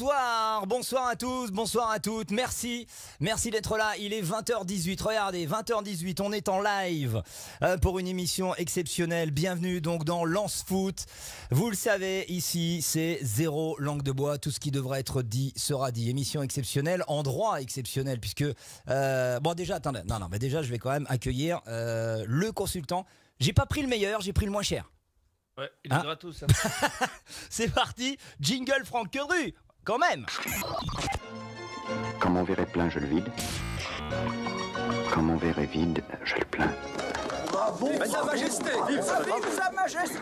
Bonsoir, bonsoir à tous, bonsoir à toutes. Merci, merci d'être là. Il est 20h18. Regardez, 20h18, on est en live euh, pour une émission exceptionnelle. Bienvenue donc dans Lance Foot. Vous le savez, ici, c'est zéro langue de bois. Tout ce qui devrait être dit sera dit. Émission exceptionnelle, endroit exceptionnel, puisque euh, bon, déjà, attendez, non, non, mais déjà, je vais quand même accueillir euh, le consultant. J'ai pas pris le meilleur, j'ai pris le moins cher. Ouais, il hein est gratos. C'est parti, jingle Franck Queru quand même Comme on verrait plein, je le vide. mon on verrait vide, je le plains. Bravo, sa majesté Vive majesté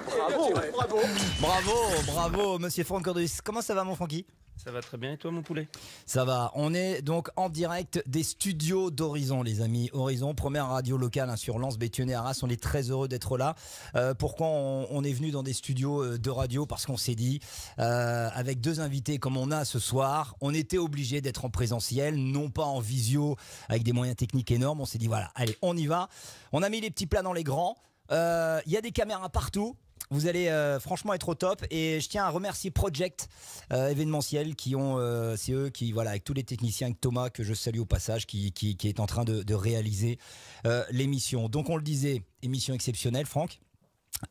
Bravo Bravo, bravo, monsieur Franck Cordus. Comment ça va, mon Francky ça va très bien. Et toi, mon poulet Ça va. On est donc en direct des studios d'Horizon, les amis. Horizon, première radio locale hein, sur Lance, Bétionné Arras. On est très heureux d'être là. Euh, pourquoi on, est venu dans des studios euh, de radio Parce qu'on s'est dit, euh, avec deux invités comme on a ce soir, on était obligé d'être en présentiel, non pas en visio, avec des moyens techniques énormes. On s'est dit, voilà, allez, on y va. On a mis les petits plats dans les grands. Il y a des caméras partout. Vous allez euh, franchement être au top et je tiens à remercier Project euh, événementiel qui ont, euh, c'est eux qui voilà avec tous les techniciens, avec Thomas que je salue au passage, qui, est en train de, de réaliser l'émission. Donc on le disait, émission exceptionnelle, Franck,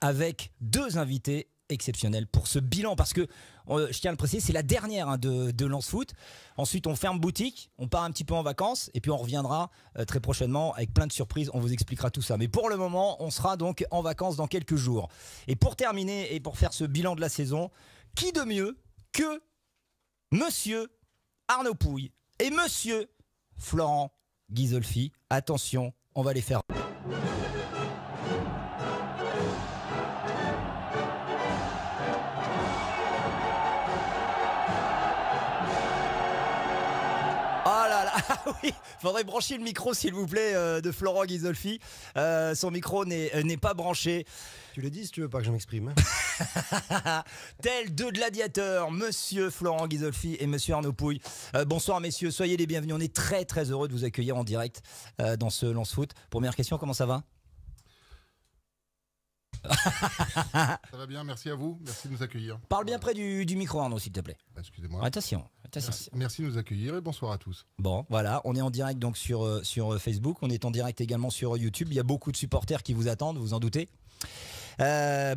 avec deux invités exceptionnel pour ce bilan parce que je tiens à le préciser, c'est la dernière hein, de, Lance Foot. Ensuite, on ferme boutique, on part un petit peu en vacances et puis on reviendra euh, très prochainement avec plein de surprises. On vous expliquera tout ça. Mais pour le moment, on sera donc en vacances dans quelques jours. Et pour terminer et pour faire ce bilan de la saison, qui de mieux que Monsieur Arnaud Pouille et Monsieur Florent Ghisolfi Attention, on va les faire. Ah oui, faudrait brancher le micro s'il vous plaît euh, de Florent Ghisolfi. Euh, son micro n'est euh, n'est pas branché. Tu le dis si tu veux pas que je m'exprime. Hein. Tel deux gladiateurs, monsieur Florent Ghisolfi et monsieur Arnaud Pouille. bonsoir messieurs, soyez les bienvenus. On est très très heureux de vous accueillir en direct dans ce lance-foot. Première question, comment ça va ça va bien, merci à vous. Merci de nous accueillir. Parle bien près du, micro André s'il te plaît. Bah, excusez-moi. Attention. attention. Merci, de nous accueillir et bonsoir à tous. Bon, voilà, on est en direct donc sur, euh, sur euh, Facebook. On est en direct également sur euh, YouTube. Il y a beaucoup de supporters qui vous attendent, vous en doutez.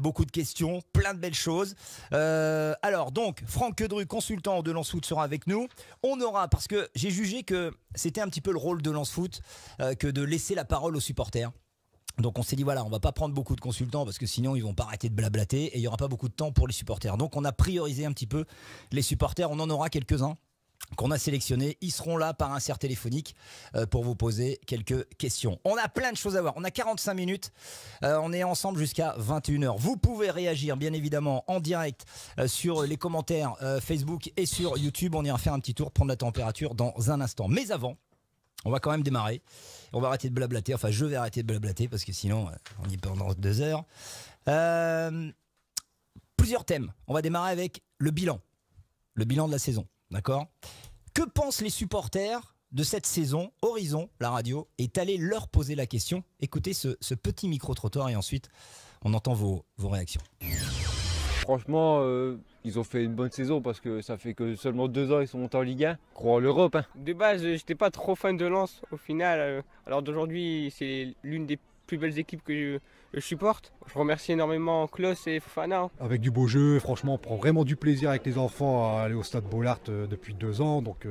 beaucoup de questions, plein de belles choses. alors donc, Franck Quedru, consultant de Lance Foot, sera avec nous. On aura, parce que j'ai jugé que c'était un petit peu le rôle de Lance Foot que de laisser la parole aux supporters. Donc on s'est dit voilà, on va pas prendre beaucoup de consultants parce que sinon ils vont pas arrêter de blablater et il y aura pas beaucoup de temps pour les supporters. Donc on a priorisé un petit peu les supporters, on en aura quelques-uns qu'on a sélectionnés, ils seront là par un téléphonique euh, pour vous poser quelques questions. On a plein de choses à voir, on a 45 minutes, euh, on est ensemble jusqu'à 21h. Vous pouvez réagir bien évidemment en direct euh, sur les commentaires Facebook et sur YouTube, on ira faire un petit tour, prendre la température dans un instant. Mais avant, on va quand même démarrer. On va arrêter de blablater. Enfin, je vais arrêter de blablater parce que sinon, euh, on y perd pendant deux heures. Euh, plusieurs thèmes. On va démarrer avec le bilan. Le bilan de la saison. D'accord Que pensent les supporters de cette saison Horizon, la radio, est allé leur poser la question. Écoutez ce, petit micro-trottoir et ensuite, on entend vos, réactions. Franchement, euh, ils ont fait une bonne saison parce que ça fait que seulement deux ans ils sont montés en Ligue 1. Crois en l'Europe. Hein. De base, euh, j'étais pas trop fan de Lens au final. Euh. Alors d'aujourd'hui, c'est l'une des plus belles équipes que je, supporte. Je remercie énormément Klaus et Fofana. Hein. Avec du beau jeu, franchement, on prend vraiment du plaisir avec les enfants à aller au stade Bollard euh, depuis deux ans. Donc,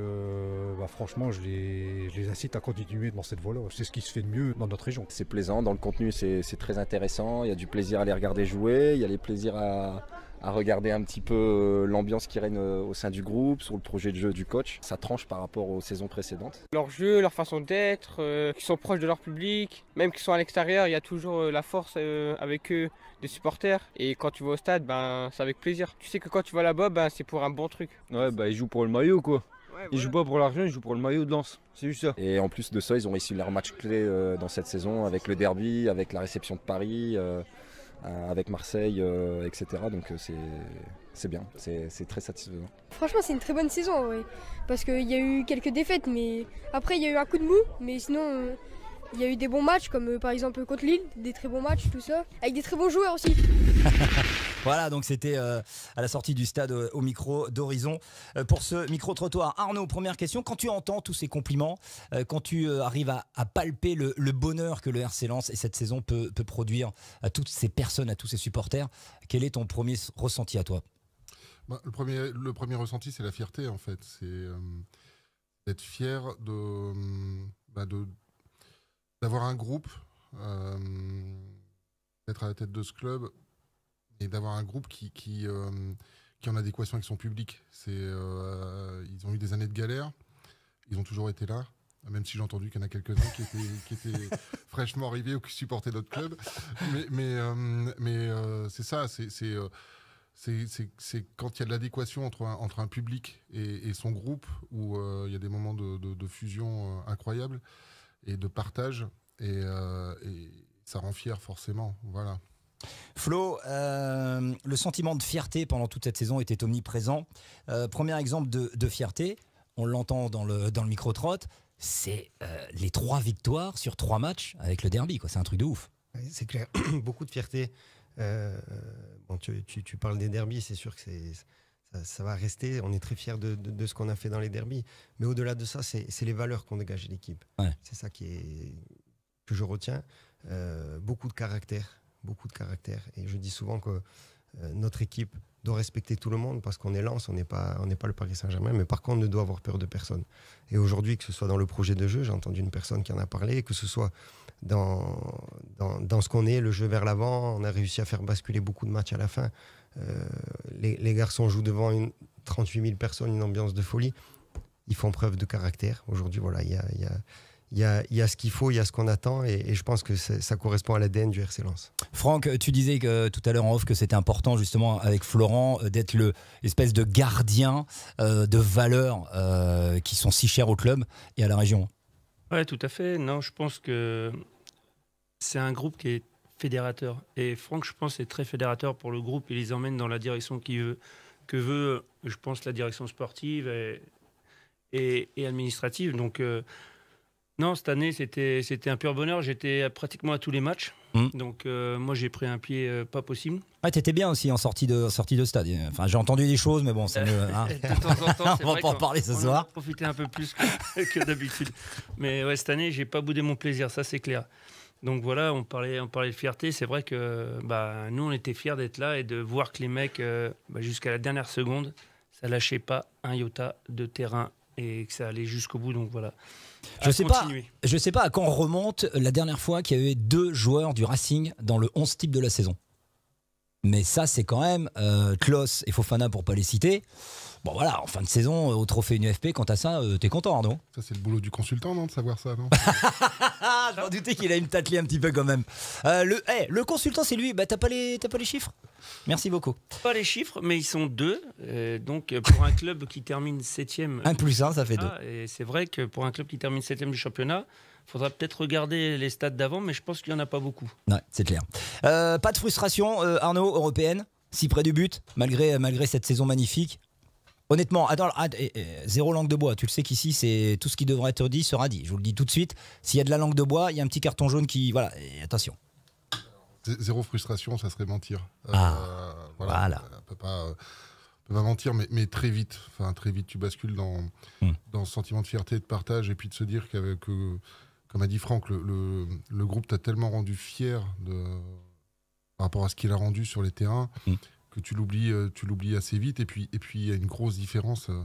bah, franchement, je les, je les, incite à continuer dans cette voie-là. C'est ce qui se fait de mieux dans notre région. C'est plaisant, dans le contenu, c'est très intéressant. Il y a du plaisir à les regarder jouer, il y a les plaisirs à à regarder un petit peu euh, l'ambiance qui règne euh, au sein du groupe, sur le projet de jeu du coach. Ça tranche par rapport aux saisons précédentes. Leur jeu, leur façon d'être, euh, qui sont proches de leur public, même qu'ils sont à l'extérieur, il y a toujours la force avec eux des supporters. Et quand tu vas au stade, ben, c'est avec plaisir. Tu sais que quand tu vas là-bas, ben, c'est pour un bon truc. Ouais, bah ils jouent pour le maillot quoi. ils jouent pas pour l'argent, ils jouent pour le maillot de lance. C'est juste ça. Et en plus de ça, ils ont réussi leur match clé dans cette saison avec le derby, avec la réception de Paris. Euh, avec Marseille, euh, etc. Donc euh, c'est bien, c'est très satisfaisant. Franchement, c'est une très bonne saison parce qu'il y a eu quelques défaites, mais après il y a eu un coup de mou, mais sinon il y a eu des bons matchs, comme par exemple contre Lille, des très bons matchs, tout ça, avec des très bons joueurs aussi. Voilà, donc c'était euh, à la sortie du stade euh, au micro d'Horizon euh, pour ce micro-trottoir. Arnaud, première question. Quand tu entends tous ces compliments, quand tu arrives à, palper le, bonheur que le RC Lens et cette saison peut, produire à toutes ces personnes, à tous ces supporters, quel est ton premier ressenti à toi bah, le, premier, le premier ressenti, c'est la fierté, en fait. C'est d'être fier mm, bah, de, d'avoir un groupe, d'être à la tête de ce club et d'avoir un groupe qui, qui, euh, qui est en adéquation avec son public. C'est, euh, ils ont eu des années de galère, ils ont toujours été là même si j'ai entendu qu'il y en a quelques-uns qui étaient, qui fraîchement arrivés ou qui supportaient d'autres club. Mais, mais, euh, c'est ça, c'est, c'est, quand il y a de l'adéquation entre un, entre un public et, son groupe, où il y a des moments de, fusion incroyables et de partage, et, et ça rend fier forcément. Voilà. Flo, euh, le sentiment de fierté pendant toute cette saison était omniprésent. Euh, premier exemple de, fierté, on l'entend dans le, micro-trotte, c'est euh, les trois victoires sur trois matchs avec le derby. C'est un truc de ouf. C'est clair, beaucoup de fierté. Bon, tu, parles des derbies c'est sûr que ça, va rester. On est très fiers de, ce qu'on a fait dans les derbies Mais au-delà de ça, c'est les valeurs qu'on dégage l'équipe. C'est ça qui est, que je retiens. beaucoup de caractère, beaucoup de caractère. Et je dis souvent que euh, notre équipe doit respecter tout le monde parce qu'on est Lens, on n'est pas, pas le Paris Saint-Germain, mais par contre, on ne doit avoir peur de personne. Et aujourd'hui, que ce soit dans le projet de jeu, j'ai entendu une personne qui en a parlé, que ce soit dans, dans, ce qu'on est, le jeu vers l'avant, on a réussi à faire basculer beaucoup de matchs à la fin. Euh, les, garçons jouent devant 38 000 personnes, une ambiance de folie. Ils font preuve de caractère. Aujourd'hui, voilà, il y a il y a, ce qu'il faut, il y a ce qu'on attend, et, je pense que ça correspond à l'ADN du RC Lens. Franck, tu disais que, tout à l'heure en off que c'était important justement avec Florent euh, d'être l'espèce de gardien euh, de valeurs euh, qui sont si chères au club et à la région. Ouais, tout à fait. Non, je pense que c'est un groupe qui est fédérateur, et Franck, je pense, est très fédérateur pour le groupe. Il les emmène dans la direction qui veut, que veut, je pense, la direction sportive et, administrative. Donc non, cette année, c'était, c'était un pur bonheur. J'étais pratiquement à tous les matchs. Mm. Donc, euh, moi, j'ai pris un pied euh, pas possible. Ah t'étais bien aussi en sortie de, sortie de stade. Enfin, j'ai entendu des choses, mais bon, c'est mieux. on va en parler ce soir. profiter un peu plus que, d'habitude. Mais ouais, cette année, j'ai pas boudé mon plaisir, ça, c'est clair. Donc voilà, on parlait, on parlait de fierté. C'est vrai que bah, nous, on était fiers d'être là et de voir que les mecs, euh, bah, jusqu'à la dernière seconde, ça lâchait pas un iota de terrain et que ça allait jusqu'au bout. Donc voilà. Je sais pas. Je sais pas à quand remonte la dernière fois qu'il y avait deux joueurs du Racing dans le 11 type de la saison. Mais ça, c'est quand même euh, et Fofana pour pas les citer. Bon voilà, en fin de saison, euh, au trophée UNFP, quant à ça, tu euh, t'es content, non Ça, c'est le boulot du consultant, non, de savoir ça, non J'en doutais qu'il a une tatelée un petit peu quand même. Euh, le, eh, le consultant, c'est lui. Bah, t'as pas, les, pas les chiffres Merci beaucoup. Pas les chiffres, mais ils sont deux. donc, pour un club qui termine septième, un plus un ça fait deux. Ah, c'est vrai que pour un club qui termine septième du championnat, faudra peut-être regarder les stades d'avant, mais je pense qu'il n'y en a pas beaucoup. Ouais, c'est clair. pas de frustration, Arnaud, européenne si près du but, malgré, malgré cette saison magnifique Honnêtement, eh, eh, zéro langue de bois. Tu le sais qu'ici, c'est tout ce qui devrait être dit sera dit. Je vous le dis tout de suite. S'il y a de la langue de bois, il y a un petit carton jaune qui. Voilà, attention. Zéro frustration, ça serait mentir. Euh, ah, voilà. On peut euh, peut pas mentir, mais, très vite. Enfin, très vite, tu bascules dans, hmm. dans ce sentiment de fierté, de partage, et puis de se dire qu'avec. Que, euh, comme a dit Franck, le, le, groupe t'a tellement rendu fier de, par rapport à ce qu'il a rendu sur les terrains. Hmm que tu l'oublies, euh, tu l'oublies assez vite. Et puis, et puis, il y a une grosse différence euh,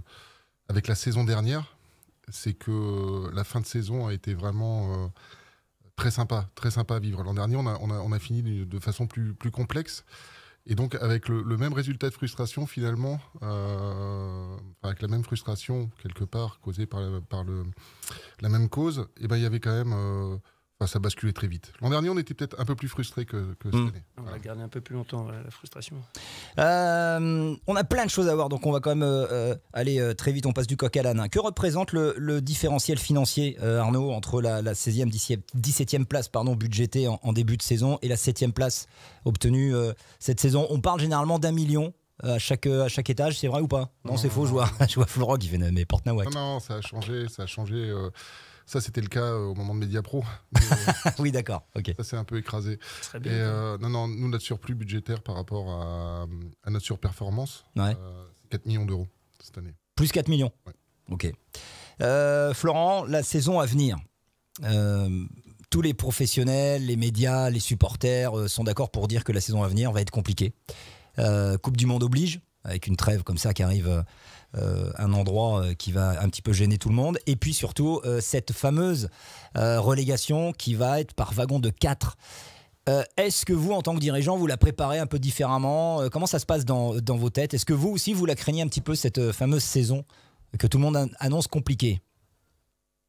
avec la saison dernière, c'est que euh, la fin de saison a été vraiment très sympa, très sympa à vivre. L'an dernier, on a, on on a fini de façon plus, plus complexe. Et donc, avec le, même résultat de frustration, finalement, avec la même frustration, quelque part, causée par, la, par le, la même cause, et eh ben, il y avait quand même ça basculait très vite. L'an dernier, on était peut-être un peu plus frustré que, cette hmm. année. On a gardé un peu plus longtemps la frustration. Euh, on a plein de choses à voir, donc on va quand même euh, euh, aller très vite. On passe du coq à l'âne. Que représente le, différentiel financier, Arnaud, entre la, 16e, 17e place pardon, budgétée en, début de saison et la 7e place obtenue cette saison On parle généralement d'un million à chaque, à chaque étage, c'est vrai ou pas Non, c'est faux, je vois, je vois Florent qui fait mais porte Non, non, ça a changé, ça a changé. Ça, c'était le cas euh, au moment de Pro. Euh, oui, d'accord. Ça s'est un peu écrasé. Très bien. Euh, non, non, nous, notre surplus budgétaire par rapport à, notre surperformance, ouais. 4 millions d'euros cette année. Plus 4 millions ouais. Ok. Florent, la saison à venir. tous les professionnels, les médias, les supporters sont d'accord pour dire que la saison à venir va être compliquée. coupe du Monde oblige, avec une trêve comme ça qui arrive euh, un endroit euh, qui va un petit peu gêner tout le monde. Et puis surtout, euh, cette fameuse relégation qui va être par wagon de 4. Est-ce que vous, en tant que dirigeant, vous la préparez un peu différemment Comment ça se passe dans, vos têtes Est-ce que vous aussi, vous la craignez un petit peu, cette fameuse saison que tout le monde annonce compliquée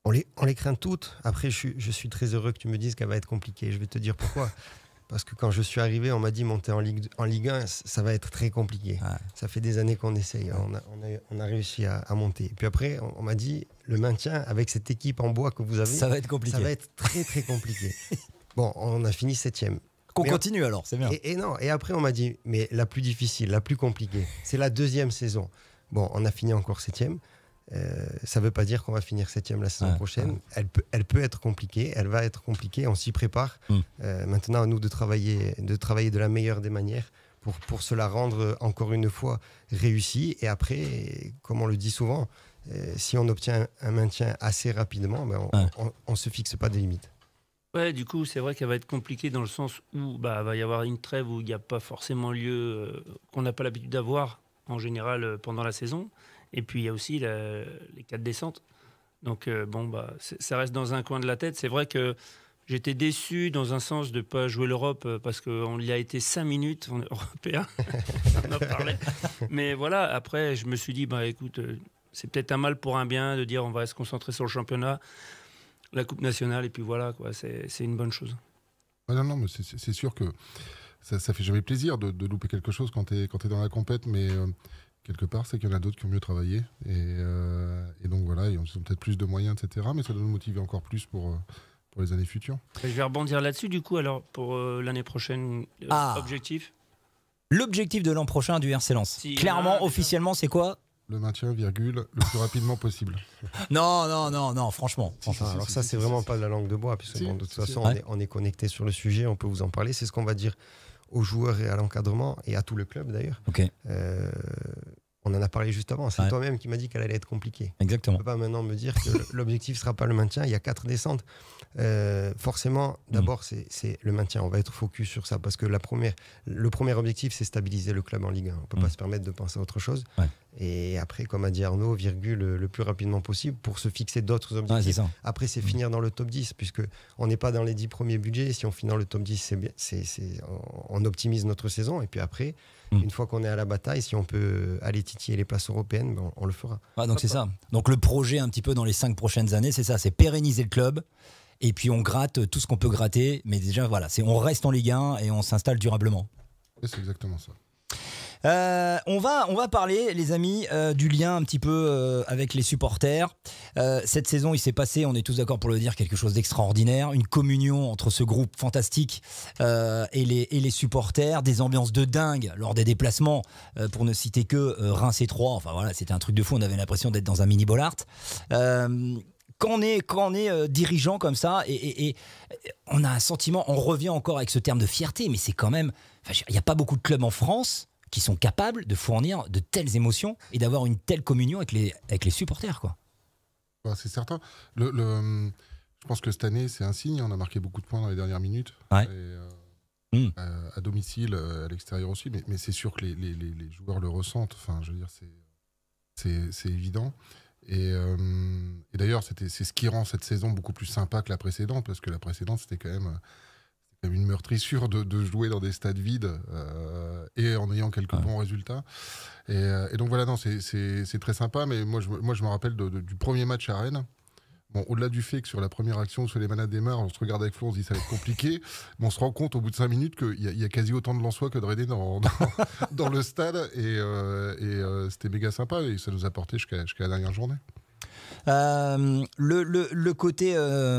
on les, on les craint toutes. Après, je suis, je suis très heureux que tu me dises qu'elle va être compliquée. Je vais te dire pourquoi. Parce que quand je suis arrivé, on m'a dit monter en Ligue, en Ligue 1, ça va être très compliqué. Ça fait des années qu'on essaye. On a, réussi à, monter. Et puis après, on, m'a dit le maintien avec cette équipe en bois que vous avez. Ça va être compliqué. Ça va être très très compliqué. bon, on a fini septième. Qu'on continue alors, c'est bien. Et, et, non, et après on m'a dit, mais la plus difficile, la plus compliquée, c'est la deuxième saison. Bon, on a fini encore septième. Euh, ça ne veut pas dire qu'on va finir septième la saison prochaine. Elle, peut, être compliquée, elle va être compliquée, on s'y prépare. Mm. Euh, maintenant, à nous de travailler, de travailler de la meilleure des manières pour, pour se la rendre euh, encore une fois réussie. Et après, comme on le dit souvent, si on obtient un maintien assez rapidement, ben, on ne se fixe pas des limites. Ouais, du coup, c'est vrai qu'elle va être compliquée dans le sens où bah, va y avoir une trêve où il n'y a pas forcément lieu, qu'on n'a pas l'habitude d'avoir en général pendant la saison. Et puis, il y a aussi les quatre descentes. Donc, euh, bon, bah, ça reste dans un coin de la tête. C'est vrai que j'étais déçu dans un sens de ne pas jouer l'Europe euh, parce qu'on y a été cinq minutes, en européen, hein. Mais voilà, après, je me suis dit, bah, écoute, euh, c'est peut-être un mal pour un bien de dire on va se concentrer sur le championnat, la Coupe nationale, et puis voilà, quoi, c'est, une bonne chose. Ah non, non, mais c'est, sûr que ça, ça, fait jamais plaisir de, louper quelque chose quand tu es, es dans la compète, mais quelque part, c'est qu'il y en a d'autres qui ont mieux travaillé. Et, euh, donc voilà, ils ont peut-être plus de moyens, etc. Mais ça doit nous motiver encore plus pour, euh, pour les années futures. Je vais rebondir là-dessus, du coup, alors, pour euh, l'année prochaine, ah. objectif L'objectif de l'an prochain du RC Lens. Clairement, officiellement, c'est quoi le maintien, virgule, le plus rapidement possible. Non, non, non, non, franchement. alors ça, c'est vraiment pas de la langue de bois, puisque de toute façon, on est, on est connecté sur le sujet, on peut vous en parler. C'est ce qu'on va dire aux joueurs et à l'encadrement et à tout le club d'ailleurs. ok euh, on en a parlé juste avant. C'est toi-même qui m'a dit qu'elle allait être compliquée. Exactement. Tu peux pas maintenant me dire que l'objectif sera pas le maintien. Il y a quatre descentes. Euh, forcément, d'abord, mm. c'est le maintien. On va être focus sur ça parce que la première, le premier objectif, c'est stabiliser le club en Ligue 1. On peut mm. pas se permettre de penser à autre chose et après, comme a dit Arnaud, virgule euh, le plus rapidement possible pour se fixer d'autres objectifs. après, c'est mm. finir dans le top 10, puisque on n'est pas dans les 10 premiers budgets. Si on finit dans le top 10, c'est c'est, on, optimise notre saison. Et puis après, mm. une fois qu'on est à la bataille, si on peut aller titiller les places européennes, ben, on, le fera. donc c'est ça. Donc le projet un petit peu dans les 5 prochaines années, c'est ça, c'est pérenniser le club. Et puis on gratte tout ce qu'on peut gratter, mais déjà voilà, c'est on reste en Ligue 1 et on s'installe durablement. C'est exactement ça. Euh, on, va, on va parler, les amis, euh, du lien un petit peu euh, avec les supporters. cette saison, il s'est passé, on est tous d'accord pour le dire, quelque chose d'extraordinaire. Une communion entre ce groupe fantastique et, les, supporters. Des ambiances de dingue lors des déplacements, pour ne citer que Reims et Troyes. Enfin voilà, c'était un truc de fou. On avait l'impression d'être dans un mini Bollard quand on est, quand on est dirigeant comme ça, et, et, on a un sentiment, on revient encore avec ce terme de fierté, mais c'est quand même. Il n'y a pas beaucoup de clubs en France qui sont capables de fournir de telles émotions et d'avoir une telle communion avec les, avec les supporters. quoi. c'est certain. Le, je pense que cette année, c'est un signe. On a marqué beaucoup de points dans les dernières minutes. Euh, hmm. euh, à domicile, euh, à l'extérieur aussi. Mais, c'est sûr que les, joueurs le ressentent. Enfin, je veux dire, c'est évident. Et, euh, et d'ailleurs, c'est ce qui rend cette saison beaucoup plus sympa que la précédente, parce que la précédente, c'était quand même une meurtrissure de, de, jouer dans des stades vides euh, et en ayant quelques bons résultats. Euh, et, donc voilà, non, c'est très sympa, mais moi je, moi, je me rappelle du premier match à Rennes. Bon, au-delà du fait que sur la première action, sur les manades démarre, on se regarde avec Flo, on se dit ça va être compliqué, mais on se rend compte au bout de 5 minutes qu'il y, y, a quasi autant de Lensois que de raider dans, dans, le stade, et, euh, c'était méga sympa, et ça nous a porté jusqu'à la dernière journée. le, le, côté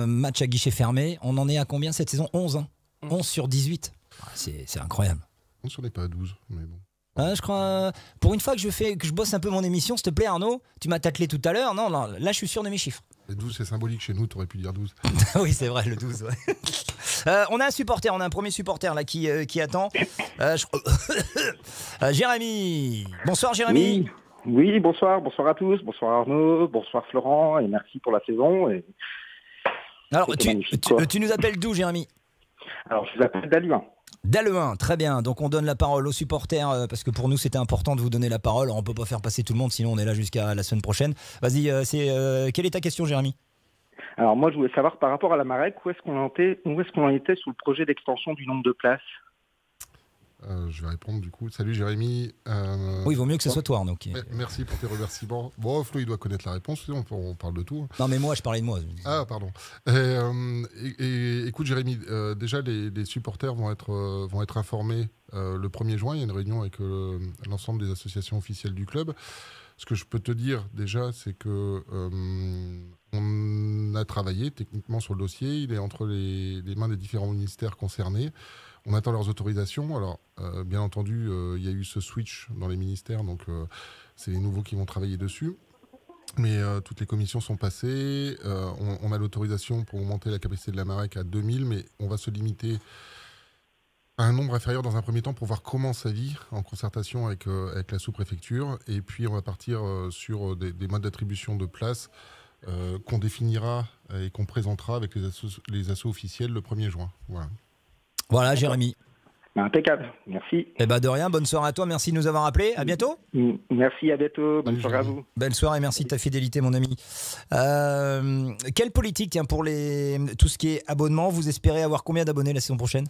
match à guichet fermé, on en est à combien cette saison 11 11 mm. sur 18. C'est incroyable. On s'en est pas à 12, mais bon. Hein, je crois, euh, pour une fois que je, fais, que je bosse un peu mon émission, s'il te plaît Arnaud, tu m'as tâtelé tout à l'heure. Non, non, là je suis sûr de mes chiffres. 12, c'est symbolique chez nous, aurais pu dire 12. oui, c'est vrai, le 12. Euh, on a un supporter, on a un premier supporter là qui, euh, qui attend. Jérémy. Bonsoir Jérémy. Oui. bonsoir, bonsoir à tous, bonsoir Arnaud, bonsoir Florent, et merci pour la saison. Alors, tu, tu nous appelles d'où Jérémy alors, je vous appelle d'Aluin. D'Aluin, très bien. Donc, on donne la parole aux supporters euh, parce que pour nous, c'était important de vous donner la parole. On ne peut pas faire passer tout le monde, sinon on est là jusqu'à la semaine prochaine. Vas-y, euh, c'est euh, quelle est ta question, Jérémy Alors, moi, je voulais savoir par rapport à la Marek, où est-ce qu'on en, est, en était sous le projet d'extension du nombre de places euh, je vais répondre du coup. Salut Jérémy. Euh, oui, il vaut mieux que ce oh. soit toi, Arnaud. Hein, merci pour tes remerciements. Bon, oh, Flo, il doit connaître la réponse, sinon on, parle de tout. Hein. Non, mais moi, je parlais de moi. Ah, pardon. Euh, écoute, Jérémy, déjà, les, supporters vont être, vont être informés le 1er juin. Il y a une réunion avec l'ensemble des associations officielles du club. Ce que je peux te dire déjà, c'est que on a travaillé techniquement sur le dossier. Il est entre les mains des différents ministères concernés. On attend leurs autorisations. Alors, euh, bien entendu, euh, il y a eu ce switch dans les ministères, donc euh, c'est les nouveaux qui vont travailler dessus. Mais toutes les commissions sont passées. on, a l'autorisation pour augmenter la capacité de la MAREC à 2000, mais on va se limiter à un nombre inférieur dans un premier temps pour voir comment ça vit en concertation avec, avec la sous-préfecture. Et puis on va partir sur des, modes d'attribution de places qu'on définira et qu'on présentera avec les assauts officiels le 1er juin. Voilà. Voilà, Jérémy. Bah, impeccable, merci. Eh ben de rien, bonne soirée à toi, merci de nous avoir appelés. À bientôt. Mm, mm. Merci, à bientôt, bonne soirée à vous. Belle soirée, merci de ta fidélité, mon ami. Euh, quelle politique, pour les, tout ce qui est abonnement, vous espérez avoir combien d'abonnés la saison prochaine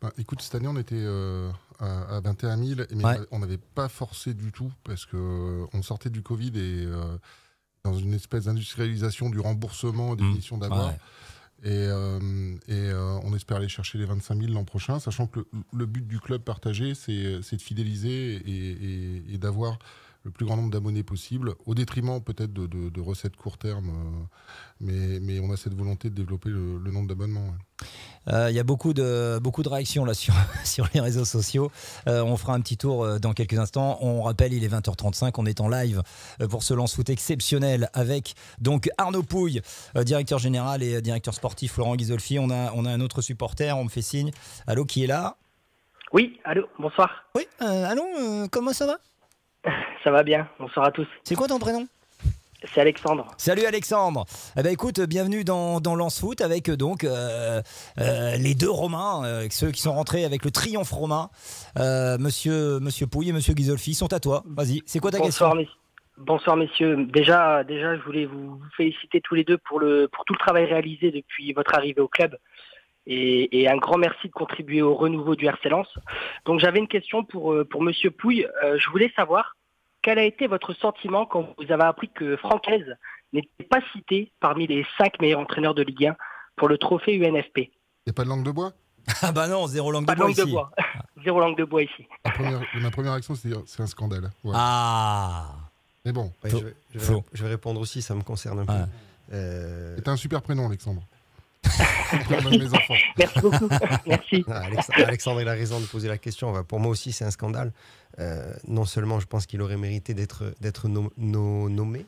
bah, Écoute, cette année, on était euh, à, 21 000, mais on n'avait pas forcé du tout parce qu'on euh, sortait du Covid et dans une espèce d'industrialisation du remboursement des mmh. missions d'abord. Et, euh, euh, on espère aller chercher les 25 000 l'an prochain, sachant que le, but du club partagé, c'est euh, de fidéliser et d'avoir le plus grand nombre d'abonnés possible, au détriment peut-être de, recettes court terme, euh, mais, mais, on a cette volonté de développer le, nombre d'abonnements. Euh, il y a beaucoup de, beaucoup de réactions là sur, sur les réseaux sociaux. Euh, on fera un petit tour dans quelques instants. On rappelle, il est 20h35, on est en live pour ce lance-foot exceptionnel avec donc Arnaud Pouille, directeur général et directeur sportif Laurent Ghisolfi. On a, on a un autre supporter, on me fait signe. Allô, qui est là Oui, allô, bonsoir. Oui, allô, comment ça va Ça va bien, bonsoir à tous. C'est quoi ton prénom c'est Alexandre. Salut Alexandre. Eh ben écoute, bienvenue dans, dans Lance Foot avec euh, donc euh, euh, les deux Romains, ceux qui sont rentrés avec le triomphe romain. monsieur Monsieur Pouille et Monsieur Ghisolfi sont à toi. Vas-y, c'est quoi ta question Bonsoir messieurs. Déjà, déjà, je voulais vous féliciter tous les deux pour le pour tout le travail réalisé depuis votre arrivée au club et, un grand merci de contribuer au renouveau du RC Lens. Donc j'avais une question pour, euh, pour Monsieur Pouille. Euh, je voulais savoir quel a été votre sentiment quand vous avez appris que Francaise n'était pas cité parmi les cinq meilleurs entraîneurs de Ligue 1 pour le trophée UNFP a pas de langue de bois Ah bah non, zéro langue de, bois, ici. zéro langue de bois ici. Ma première, ma première c'est c'est un scandale. Ah Mais bon. je, vais, répondre aussi, ça me concerne un peu. Euh, un super prénom, Alexandre. Merci ah, Alexandre, il a raison de poser la question. Pour moi aussi, c'est un scandale. Euh, non seulement je pense qu'il aurait mérité d'être nommé,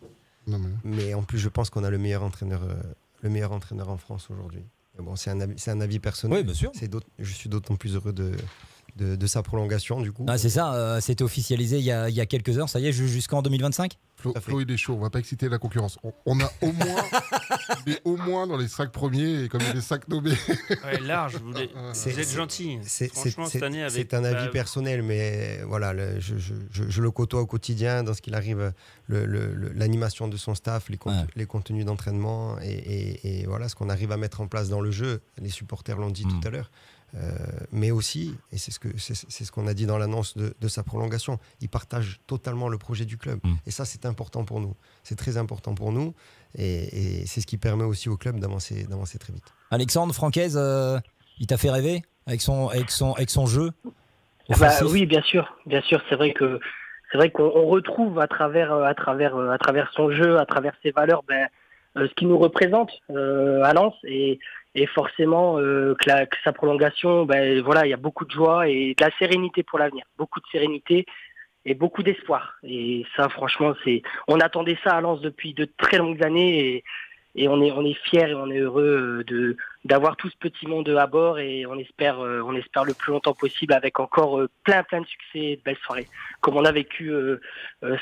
mais... en plus, je pense qu'on a le meilleur entraîneur, euh, le meilleur entraîneur en France aujourd'hui. Bon, c'est un, avis personnel. Oui, bien sûr. Je suis d'autant plus heureux de, sa prolongation, du coup. Ah, c'est ça, euh, C'est c'était officialisé il y, il y, a, quelques heures, ça y est, jusqu'en 2025 Flo, il chaud, on va pas exciter la concurrence. On, a au moins, au moins dans les sacs premiers et comme les sacs nommés. ouais, large, vous, ah, vous êtes gentil. C'est un avis personnel, mais voilà, je, le côtoie au quotidien dans ce qu'il arrive, l'animation de son staff, les, contenus d'entraînement et, voilà ce qu'on arrive à mettre en place dans le jeu. Les supporters l'ont dit hmm. tout à l'heure. Euh, mais aussi, et c'est ce qu'on ce qu'on a dit dans l'annonce de, de, sa prolongation, il partage totalement le projet du club. Mm. Et ça, c'est important pour nous. C'est très important pour nous. Et, c'est ce qui permet aussi au club d'avancer très vite. Alexandre, Francaise, euh, il t'a fait rêver avec son, avec son, avec son jeu ah bah, Oui, bien sûr. Bien sûr, c'est vrai que. C'est vrai qu'on retrouve à travers, euh, à, travers, à travers son jeu, à travers ses valeurs, ben, ce qui nous représente à Lens. Et et forcément, euh, que, sa prolongation, ben, voilà, il y a beaucoup de joie et de la sérénité pour l'avenir. Beaucoup de sérénité et beaucoup d'espoir. Et ça, franchement, c'est, on attendait ça à Lens depuis de très longues années et, on est, on est fiers et on est heureux euh, de, d'avoir tout ce petit monde à bord et on espère, euh, on espère le plus longtemps possible avec encore plein, plein de succès et de belles soirées, comme on a vécu euh,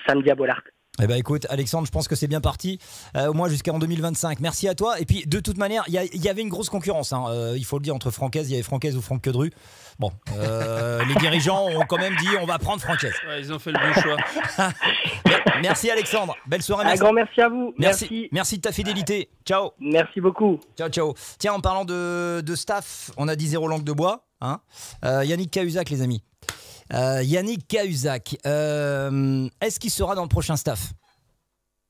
samedi à Bollard. Eh ben écoute, Alexandre, je pense que c'est bien parti, euh, au moins jusqu'en 2025. Merci à toi. Et puis, de toute manière, il y, avait une grosse concurrence, hein. euh, il faut le dire, entre Francaise, il y avait Francaise ou Franck Quedru. Bon, euh, les dirigeants ont quand même dit on va prendre Francaise. Ouais, ils ont fait le bon choix. merci Alexandre, belle soirée. Merci. Un grand merci à vous. Merci. merci. de ta fidélité. Ciao. Merci beaucoup. Ciao, ciao. Tiens, en parlant de, staff, on a dit zéro langue de bois. Hein. Yannick Cahuzac, les amis. Euh, Yannick Cahuzac, euh, est-ce qu'il sera dans le prochain staff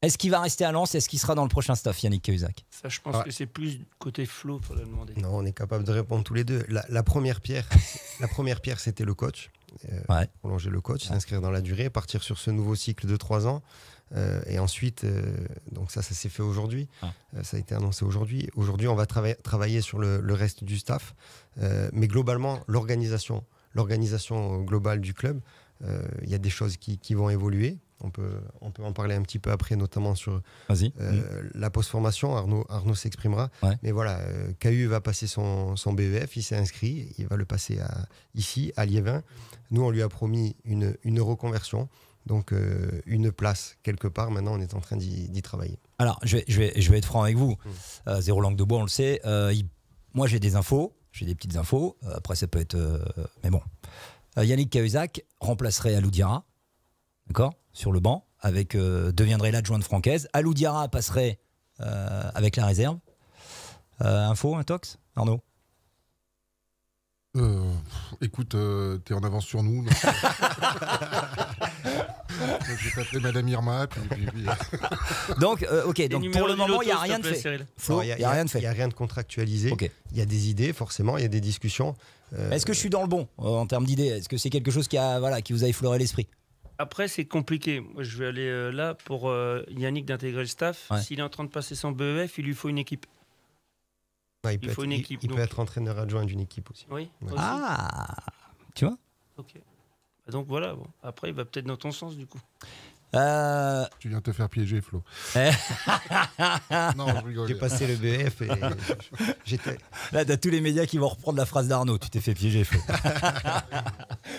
Est-ce qu'il va rester à Lens Est-ce qu'il sera dans le prochain staff, Yannick Cahuzac Ça, je pense ah. que c'est plus côté flow pour le demander. Non, on est capable de répondre tous les deux. La, première pierre, la première pierre, c'était le coach. Euh, ouais. Prolonger le coach, s'inscrire dans la durée, partir sur ce nouveau cycle de trois ans. et ensuite, donc ça, ça s'est fait aujourd'hui. Ah. ça a été annoncé aujourd'hui. Aujourd'hui, on va travailler sur le, le reste du staff. mais globalement, l'organisation, l'organisation globale du club, euh, il y a des choses qui, vont évoluer. On peut, on peut en parler un petit peu après, notamment sur euh, la post-formation. Arnaud, Arnaud s'exprimera. Mais voilà, KU euh, va passer son, son BEF, il s'est inscrit, il va le passer à, ici, à Liévin. Nous, on lui a promis une, une reconversion, donc une place quelque part. Maintenant, on est en train d'y travailler. Alors, je vais, je, vais, être franc avec vous. Mmh. Zéro langue de bois, on le sait. moi, j'ai des infos. J'ai des petites infos. Euh, après, ça peut être. Euh, mais bon. Euh, Yannick Cahuzac remplacerait Aloudiara. d'accord Sur le banc, avec, deviendrait l'adjointe de Alou Diara passerait avec la réserve. info, intox, Arnaud euh, écoute, tu euh, t'es en avance sur nous. Donc, j'ai appelé Madame Irma. Euh. donc, ok, donc pour le moment, il n'y a rien de fait. Il n'y a, rien de fait. Il n'y a rien de contractualisé. Il y a des idées, forcément, il y a des discussions. Est-ce que je suis dans le bon en termes d'idées Est-ce que c'est quelque chose qui, a, voilà, qui vous a effleuré l'esprit après, c'est compliqué. je vais aller là pour Yannick d'intégrer le staff. S'il est en train de passer son BEF, il lui faut une équipe. Bah, il, peut faut être, une équipe. Il, peut être entraîneur adjoint d'une équipe aussi. Oui. Ah, tu vois Ok. Bah, donc voilà, bon. après, il va peut-être dans ton sens du coup. Euh, tu viens te faire piéger, Flo. non, je rigole. J'ai passé le BF et j'étais. Là, t'as tous les médias qui vont reprendre la phrase d'Arnaud. Tu t'es fait piéger, Flo.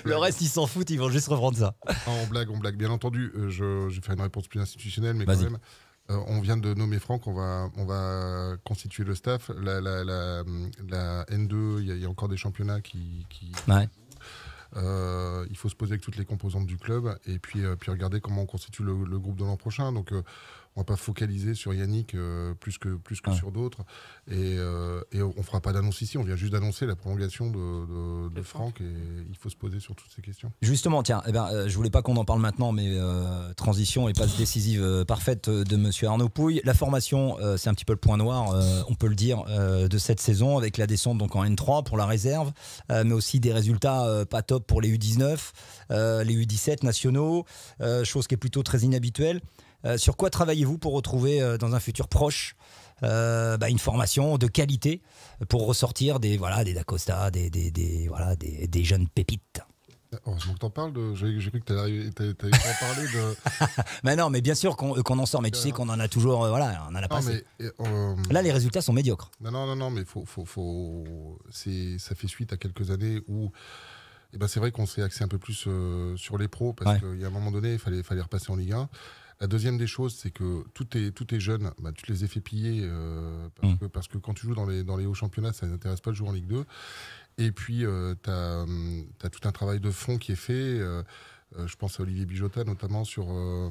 le reste, ils s'en foutent, ils vont juste reprendre ça. Non, on blague, on blague. Bien entendu, euh, je, je vais faire une réponse plus institutionnelle, mais quand même, euh, on vient de nommer Franck, on va, on va constituer le staff. La, N2, il y, a encore des championnats qui. Euh, il faut se poser avec toutes les composantes du club et puis, euh, puis regarder comment on constitue le, groupe de l'an prochain. Donc, on va pas focaliser sur Yannick euh, plus que, plus que sur d'autres. Et, on euh, ne on fera pas d'annonce ici, on vient juste d'annoncer la prolongation de, Franck. et il faut se poser sur toutes ces questions. Justement, tiens, eh ben, euh, je voulais pas qu'on en parle maintenant, mais transition et passe décisive parfaite de Monsieur Arnaud Pouille. La formation, c'est un petit peu le point noir, on peut le dire, de cette saison avec la descente donc en N3 pour la réserve, mais aussi des résultats pas top pour les U19, les U17 nationaux, chose qui est plutôt très inhabituelle. Euh, sur quoi travaillez-vous pour retrouver euh, dans un futur proche euh, bah, une formation de qualité pour ressortir des voilà des Dacosta, des, voilà des, jeunes pépites. Heureusement oh, que t'en parles, j'ai cru que t'allais en parler de. mais non, mais bien sûr qu'on en sort, mais tu sais qu'on en a toujours, voilà, on en a Là, les résultats sont médiocres. Non, non, non, mais faut, faut, faut... ça fait suite à quelques années où eh ben, c'est vrai qu'on s'est axé un peu plus sur les pros, parce ouais. qu'il y a un moment donné, il fallait, fallait repasser en Ligue 1. La deuxième des choses, c'est que tout est tout est jeune. bah, tu les ai fait piller euh, mm. parce, que, quand tu joues dans les, dans les hauts championnats, ça n'intéresse pas de jouer en Ligue 2. Et puis, euh, tu as, hum, tout un travail de fond qui est fait. Euh, euh, je pense à Olivier Bijotin notamment sur, euh,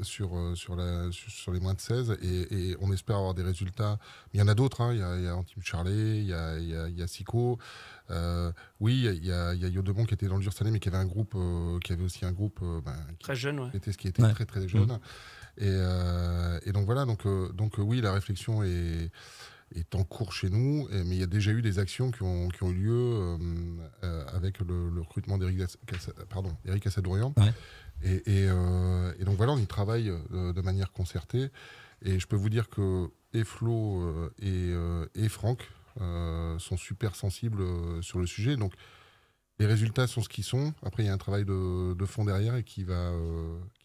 sur, euh, sur, la, sur, les moins de 16. Et, on espère avoir des résultats. il y en a d'autres. Hein. Il, y a Antime Charlet, il y a, Sico. oui, il y a, il qui était dans le dur mais qui avait un groupe, qui avait aussi un groupe ben, qui très jeune, ouais. était ce qui était très très jeune. Mmh. Et, et, donc voilà, donc donc oui, la réflexion est est en cours chez nous, mais il y a déjà eu des actions qui ont, eu lieu euh, euh, avec le, recrutement d'Eric Assadourian. Et, euh, et, donc voilà, on y travaille de, manière concertée. Et je peux vous dire que et Flo et, et Franck sont super sensibles sur le sujet. Donc les résultats sont ce qu'ils sont. Après, il y a un travail de, fond derrière et qui va,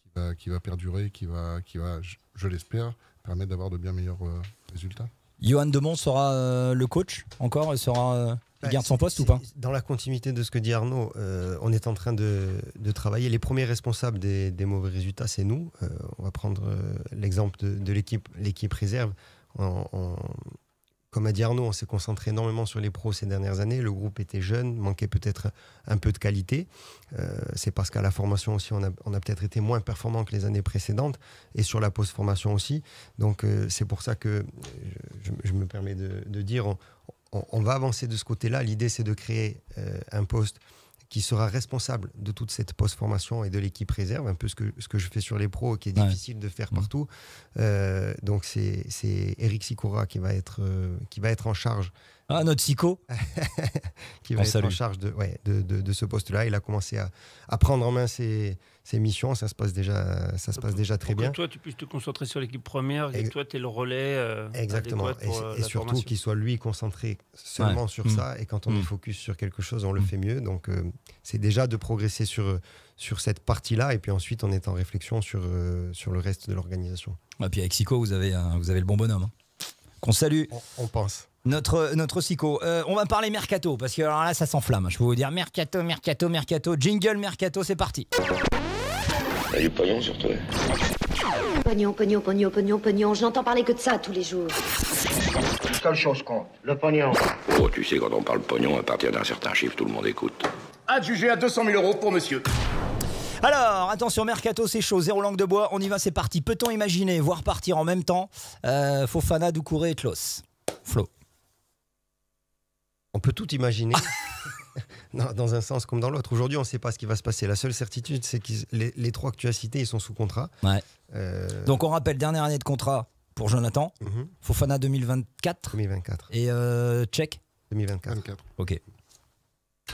qui va, qui va perdurer, qui va, qui va je l'espère, permettre d'avoir de bien meilleurs résultats. Johan Demont sera euh, le coach encore sera, Il euh, bah, garde son poste ou pas Dans la continuité de ce que dit Arnaud, euh, on est en train de, travailler. Les premiers responsables des, mauvais résultats, c'est nous. on va prendre l'exemple de, l'équipe, l'équipe réserve comme a dit Arnaud, on s'est concentré énormément sur les pros ces dernières années. Le groupe était jeune, manquait peut-être un peu de qualité. Euh, c'est parce qu'à la formation aussi, on a, peut-être été moins performant que les années précédentes et sur la post-formation aussi. Donc, euh, c'est pour ça que je, me permets de, dire on, va avancer de ce côté-là. L'idée, c'est de créer euh, un poste qui sera responsable de toute cette post-formation et de l'équipe réserve, un peu ce que, ce que je fais sur les pros, qui est difficile de faire mmh. partout. Euh, donc c'est Eric Sikora qui va être, euh, qui va être en charge ah, notre psycho Qui va ah, être en charge de, ce poste-là. Il a commencé à, prendre en main ses, missions. Ça se passe déjà, ça se passe déjà très bien. Que toi, tu puisses te concentrer sur l'équipe première et, toi, tu es le relais. Euh, exactement. Et, euh, surtout qu'il soit lui concentré seulement sur mm. ça. Et quand on se mm. est focus sur quelque chose, on le mm. fait mieux. Donc, euh, c'est déjà de progresser sur, sur cette partie-là. Et puis ensuite, on est en réflexion sur, sur le reste de l'organisation. Et ah, puis avec Sico, vous avez, vous avez le bon bonhomme. Hein. Qu'on salue. on pense notre, notre psycho. Euh, on va parler mercato, parce que là, ça s'enflamme. Je peux vous dire mercato, mercato, mercato, jingle, mercato, c'est parti. Il y a pognon sur Pognon, pognon, pognon, pognon, pognon. n'entends parler que de ça tous les jours. Seule chose compte, le pognon. Oh, tu sais, quand on parle pognon, à partir d'un certain chiffre, tout le monde écoute. Adjugé à 200 000 euros pour monsieur. Alors, attention, Mercato, c'est chaud, zéro langue de bois, on y va, c'est parti. Peut-on imaginer voir partir en même temps euh, Fofana, Doucouré et Klos Flo on peut tout imaginer. dans un sens comme dans l'autre. Aujourd'hui, on ne sait pas ce qui va se passer. La seule certitude, c'est que les, trois que tu as cités, ils sont sous contrat. Ouais. Euh, Donc on rappelle, dernière année de contrat pour Jonathan, mhm. Fofana 2024. 2024. Et euh, Tchèque 2024. Ok.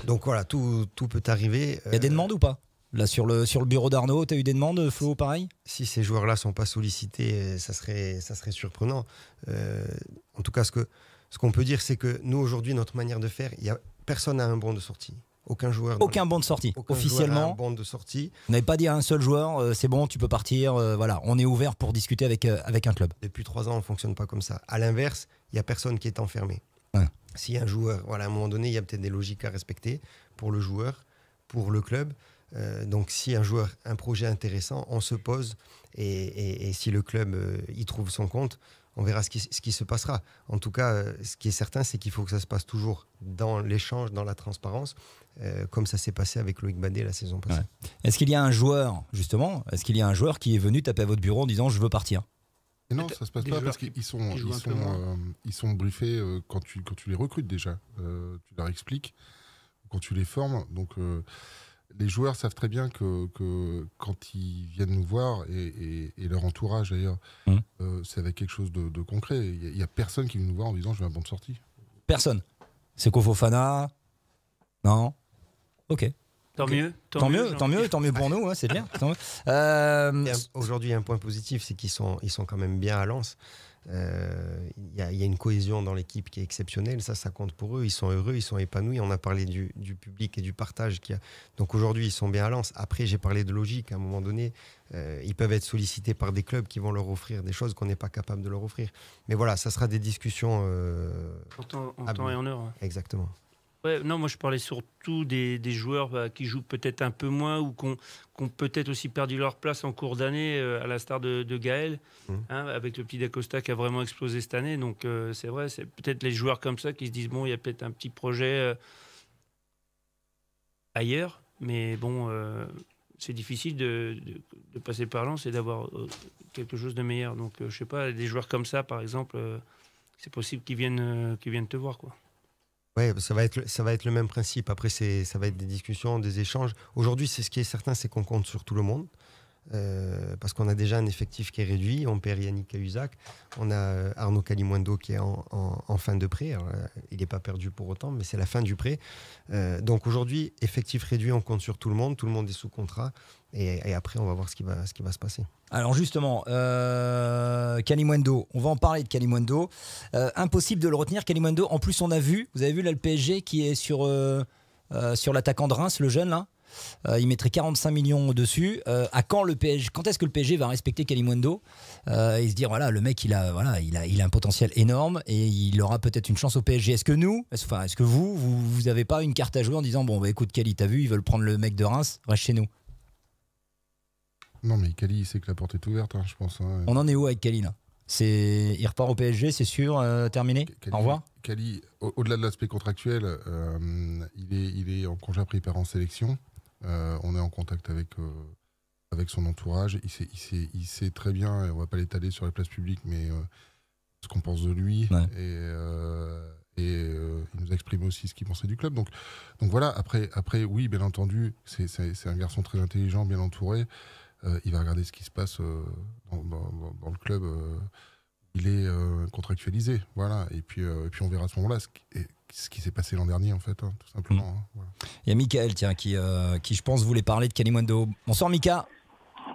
Donc voilà, tout, peut arriver. Il y a des euh, demandes ou pas Là, sur le, sur le bureau d'Arnaud, tu as eu des demandes, Flo, pareil Si ces joueurs-là ne sont pas sollicités, ça serait, ça serait surprenant. en tout cas, ce que, ce qu'on peut dire, c'est que nous, aujourd'hui, notre manière de faire, y a, personne n'a un bon de sortie. Aucun joueur. Aucun bon de sortie. Officiellement. bon de sortie. On n'avait pas dit à un seul joueur, euh, c'est bon, tu peux partir. Euh, voilà, on est ouvert pour discuter avec, euh, avec un club. Depuis trois ans, on ne fonctionne pas comme ça. À l'inverse, il n'y a personne qui est enfermé. Si un joueur, voilà, à un moment donné, il y a peut-être des logiques à respecter pour le joueur, pour le club. donc, si un joueur, un projet intéressant, on se pose et si le club y trouve son compte, on verra ce qui, se passera. En tout cas, euh, ce qui est certain, c'est qu'il faut que ça se passe toujours dans l'échange, dans la transparence, euh, comme ça s'est passé avec Loïc Badet la saison passée. Est-ce qu'il y a un joueur, justement, est-ce qu'il y a un joueur qui est venu taper à votre bureau en disant je veux partir non, ça se passe pas parce qu'ils sont, euh, ils sont, sont briefés quand, tu, quand tu les recrutes déjà. tu leur expliques, quand tu les formes. Donc, les joueurs savent très bien que, quand ils viennent nous voir, et, leur entourage d'ailleurs, hum. euh, c'est avec quelque chose de, concret. Il n'y a, personne qui vient nous voir en disant je veux un bon de sortie. Personne. C'est Kofofana Non Ok. Tant mieux. Tant, mieux, tant mieux, tant mieux pour nous, hein, c'est bien. Euh, euh... Aujourd'hui, un point positif, c'est qu'ils sont, ils sont quand même bien à Lens. Euh, il y, a une cohésion dans l'équipe qui est exceptionnelle, ça, ça compte pour eux. Ils sont heureux, ils sont épanouis. On a parlé du, public et du partage. Qui a... Donc aujourd'hui, ils sont bien à l'ance, Après, j'ai parlé de logique. À un moment donné, euh, ils peuvent être sollicités par des clubs qui vont leur offrir des choses qu'on n'est pas capable de leur offrir. Mais voilà, ça sera des discussions. Euh, en temps et en heure. Exactement non, moi je parlais surtout des, joueurs bah, qui jouent peut-être un peu moins ou qui ont, peut-être aussi perdu leur place en cours d'année, euh, à la star de, de Gaël, mmh. hein, avec le petit Dacosta qui a vraiment explosé cette année. Donc euh, c'est vrai, c'est peut-être les joueurs comme ça qui se disent bon, il y a peut-être un petit projet euh, ailleurs, mais bon, c'est difficile de, passer par l'an, c'est d'avoir quelque chose de meilleur. Donc je sais pas, des joueurs comme ça, par exemple, c'est possible qu'ils viennent, viennent te voir. quoi. Oui, bah, ça, va être le, ça va être le même principe. Après, ça va être des discussions, des échanges. Aujourd'hui, c'est ce qui est certain, c'est qu'on compte sur tout le monde. Euh, parce qu'on a déjà un effectif qui est réduit. On perd Yannick Cahuzac, on a euh, Arnaud Calimundo qui est en, fin de prêt. Euh, il n'est pas perdu pour autant, mais c'est la fin du prêt. donc aujourd'hui, effectif réduit, on compte sur tout le monde, tout le monde est sous contrat. Et, après, on va voir ce qui va, ce qui va se passer. Alors justement, euh, on va en parler de Calimundo. impossible de le retenir, Calimundo. En plus, on a vu, vous avez vu là le PSG qui est sur, sur l'attaquant de Reims, le jeune là euh, il mettrait 45 millions dessus. Euh, à quand le PSG Quand est-ce que le PSG va respecter Kalimundo euh, et se dire voilà, le mec, il a, voilà, il a, il a un potentiel énorme et il aura peut-être une chance au PSG. Est-ce que nous, enfin, est-ce que vous, vous n'avez pas une carte à jouer en disant bon, bah, écoute, Cali, t'as vu, ils veulent prendre le mec de Reims, reste chez nous Non, mais Cali, il sait que la porte est ouverte, hein, je pense. Hein. On en est où avec Cali c'est, il repart au PSG, c'est sûr, terminé. au revoir. Cali, au-delà de l'aspect contractuel, il, est, il est en congé préparé en sélection. Euh, on est en contact avec, euh, avec son entourage. Il sait, très bien, et on va pas l'étaler sur les places publiques, mais euh, ce qu'on pense de lui. Et il nous exprime aussi ce qu'il pensait du club. Donc, voilà, après, oui, bien entendu, c'est un garçon très intelligent, bien entouré. il va regarder ce qui se passe dans, le club. il est contractualisé, voilà. Et puis, et puis on verra à ce moment-là ce qui s'est passé l'an dernier, en fait, hein, tout simplement. Mm. Hein, Il y a Mickaël tiens, qui, euh, qui je pense voulait parler de Kalimundo. Bonsoir, Mika.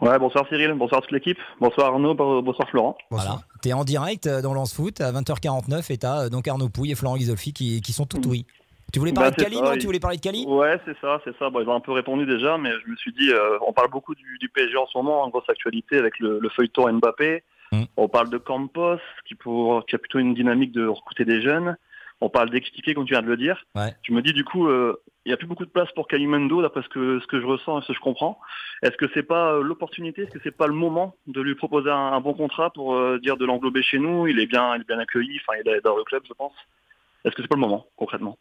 Ouais, bonsoir Cyril, bonsoir toute l'équipe, bonsoir Arnaud, bonsoir Florent. voilà tu es en direct euh, dans Lance Foot à 20h49 et t'as euh, donc Arnaud Pouille et Florent Ghisolfi qui, qui sont tout mm. bah, oui. Tu voulais parler de Cali, Tu voulais parler de Ouais, c'est ça, c'est ça. ils ont un peu répondu déjà, mais je me suis dit, on parle beaucoup du, PSG en ce moment, en grosse actualité avec le, feuilleton Mbappé. Mm. On parle de Campos, qui, pour, qui a plutôt une dynamique de recruter des jeunes on parle d'expliquer comme tu viens de le dire. Ouais. Je me dis du coup, euh, il n'y a plus beaucoup de place pour Kalimendo d'après ce que, ce que je ressens et ce que je comprends. Est-ce que c'est pas euh, l'opportunité, est-ce que c'est pas le moment de lui proposer un, bon contrat pour euh, dire de l'englober chez nous Il est bien, il est bien accueilli, enfin il est dans le club, je pense. Est-ce que c'est pas le moment concrètement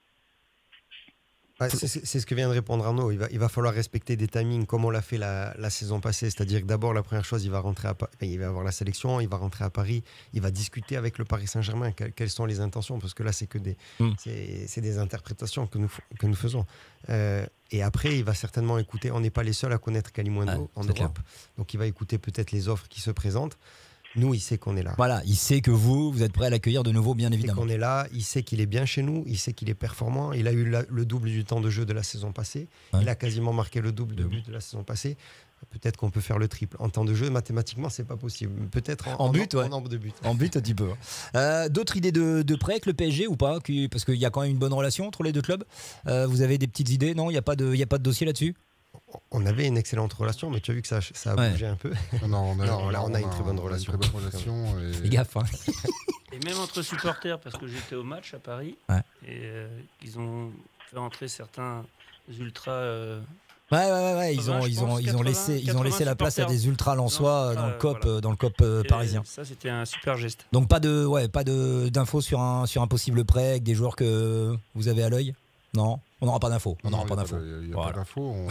c'est ce que vient de répondre Arnaud. Il va, il va falloir respecter des timings comme on l'a fait la, saison passée. C'est-à-dire que d'abord, la première chose, il va rentrer il va avoir la sélection, il va rentrer à Paris, il va discuter avec le Paris Saint-Germain quelles sont les intentions, parce que là, c'est que des, hmm. c'est des interprétations que nous, que nous faisons. Euh, et après, il va certainement écouter. On n'est pas les seuls à connaître Kalimundo en Europe, donc il va écouter peut-être les offres qui se présentent. Nous, il sait qu'on est là. Voilà, il sait que vous, vous êtes prêt à l'accueillir de nouveau, bien évidemment. On est là, il sait qu'il est bien chez nous, il sait qu'il est performant. Il a eu le double du temps de jeu de la saison passée. Il a quasiment marqué le double de but de la saison passée. Peut-être qu'on peut faire le triple. En temps de jeu, mathématiquement, c'est pas possible. Peut-être en, but, en, en nombre de buts. En but, un petit peu. Euh, d'autres idées de, de prêt avec le PSG ou pas Parce qu'il y a quand même une bonne relation entre les deux clubs. Euh, vous avez des petites idées Non, il n'y a pas de dossier là-dessus on avait une excellente relation, mais tu as vu que ça, a bougé un peu. Non, là, on, a, une très bonne relation. et... gaffe. Hein. et même entre supporters, parce que j'étais au match à Paris, et euh, ils ont fait entrer certains ultras. Euh, ouais, ouais, ouais, ils ont, ils ont, ils ont laissé, ils ont laissé la place à des ultras lensois euh, dans, le cop, dans le cop parisien. Ça, c'était un super geste. Donc pas de, ouais, pas de d'infos sur un, sur un possible prêt avec des joueurs que vous avez à l'œil, non. On n'aura pas d'infos. On n'aura pas d'infos. Il n'y a pas d'infos.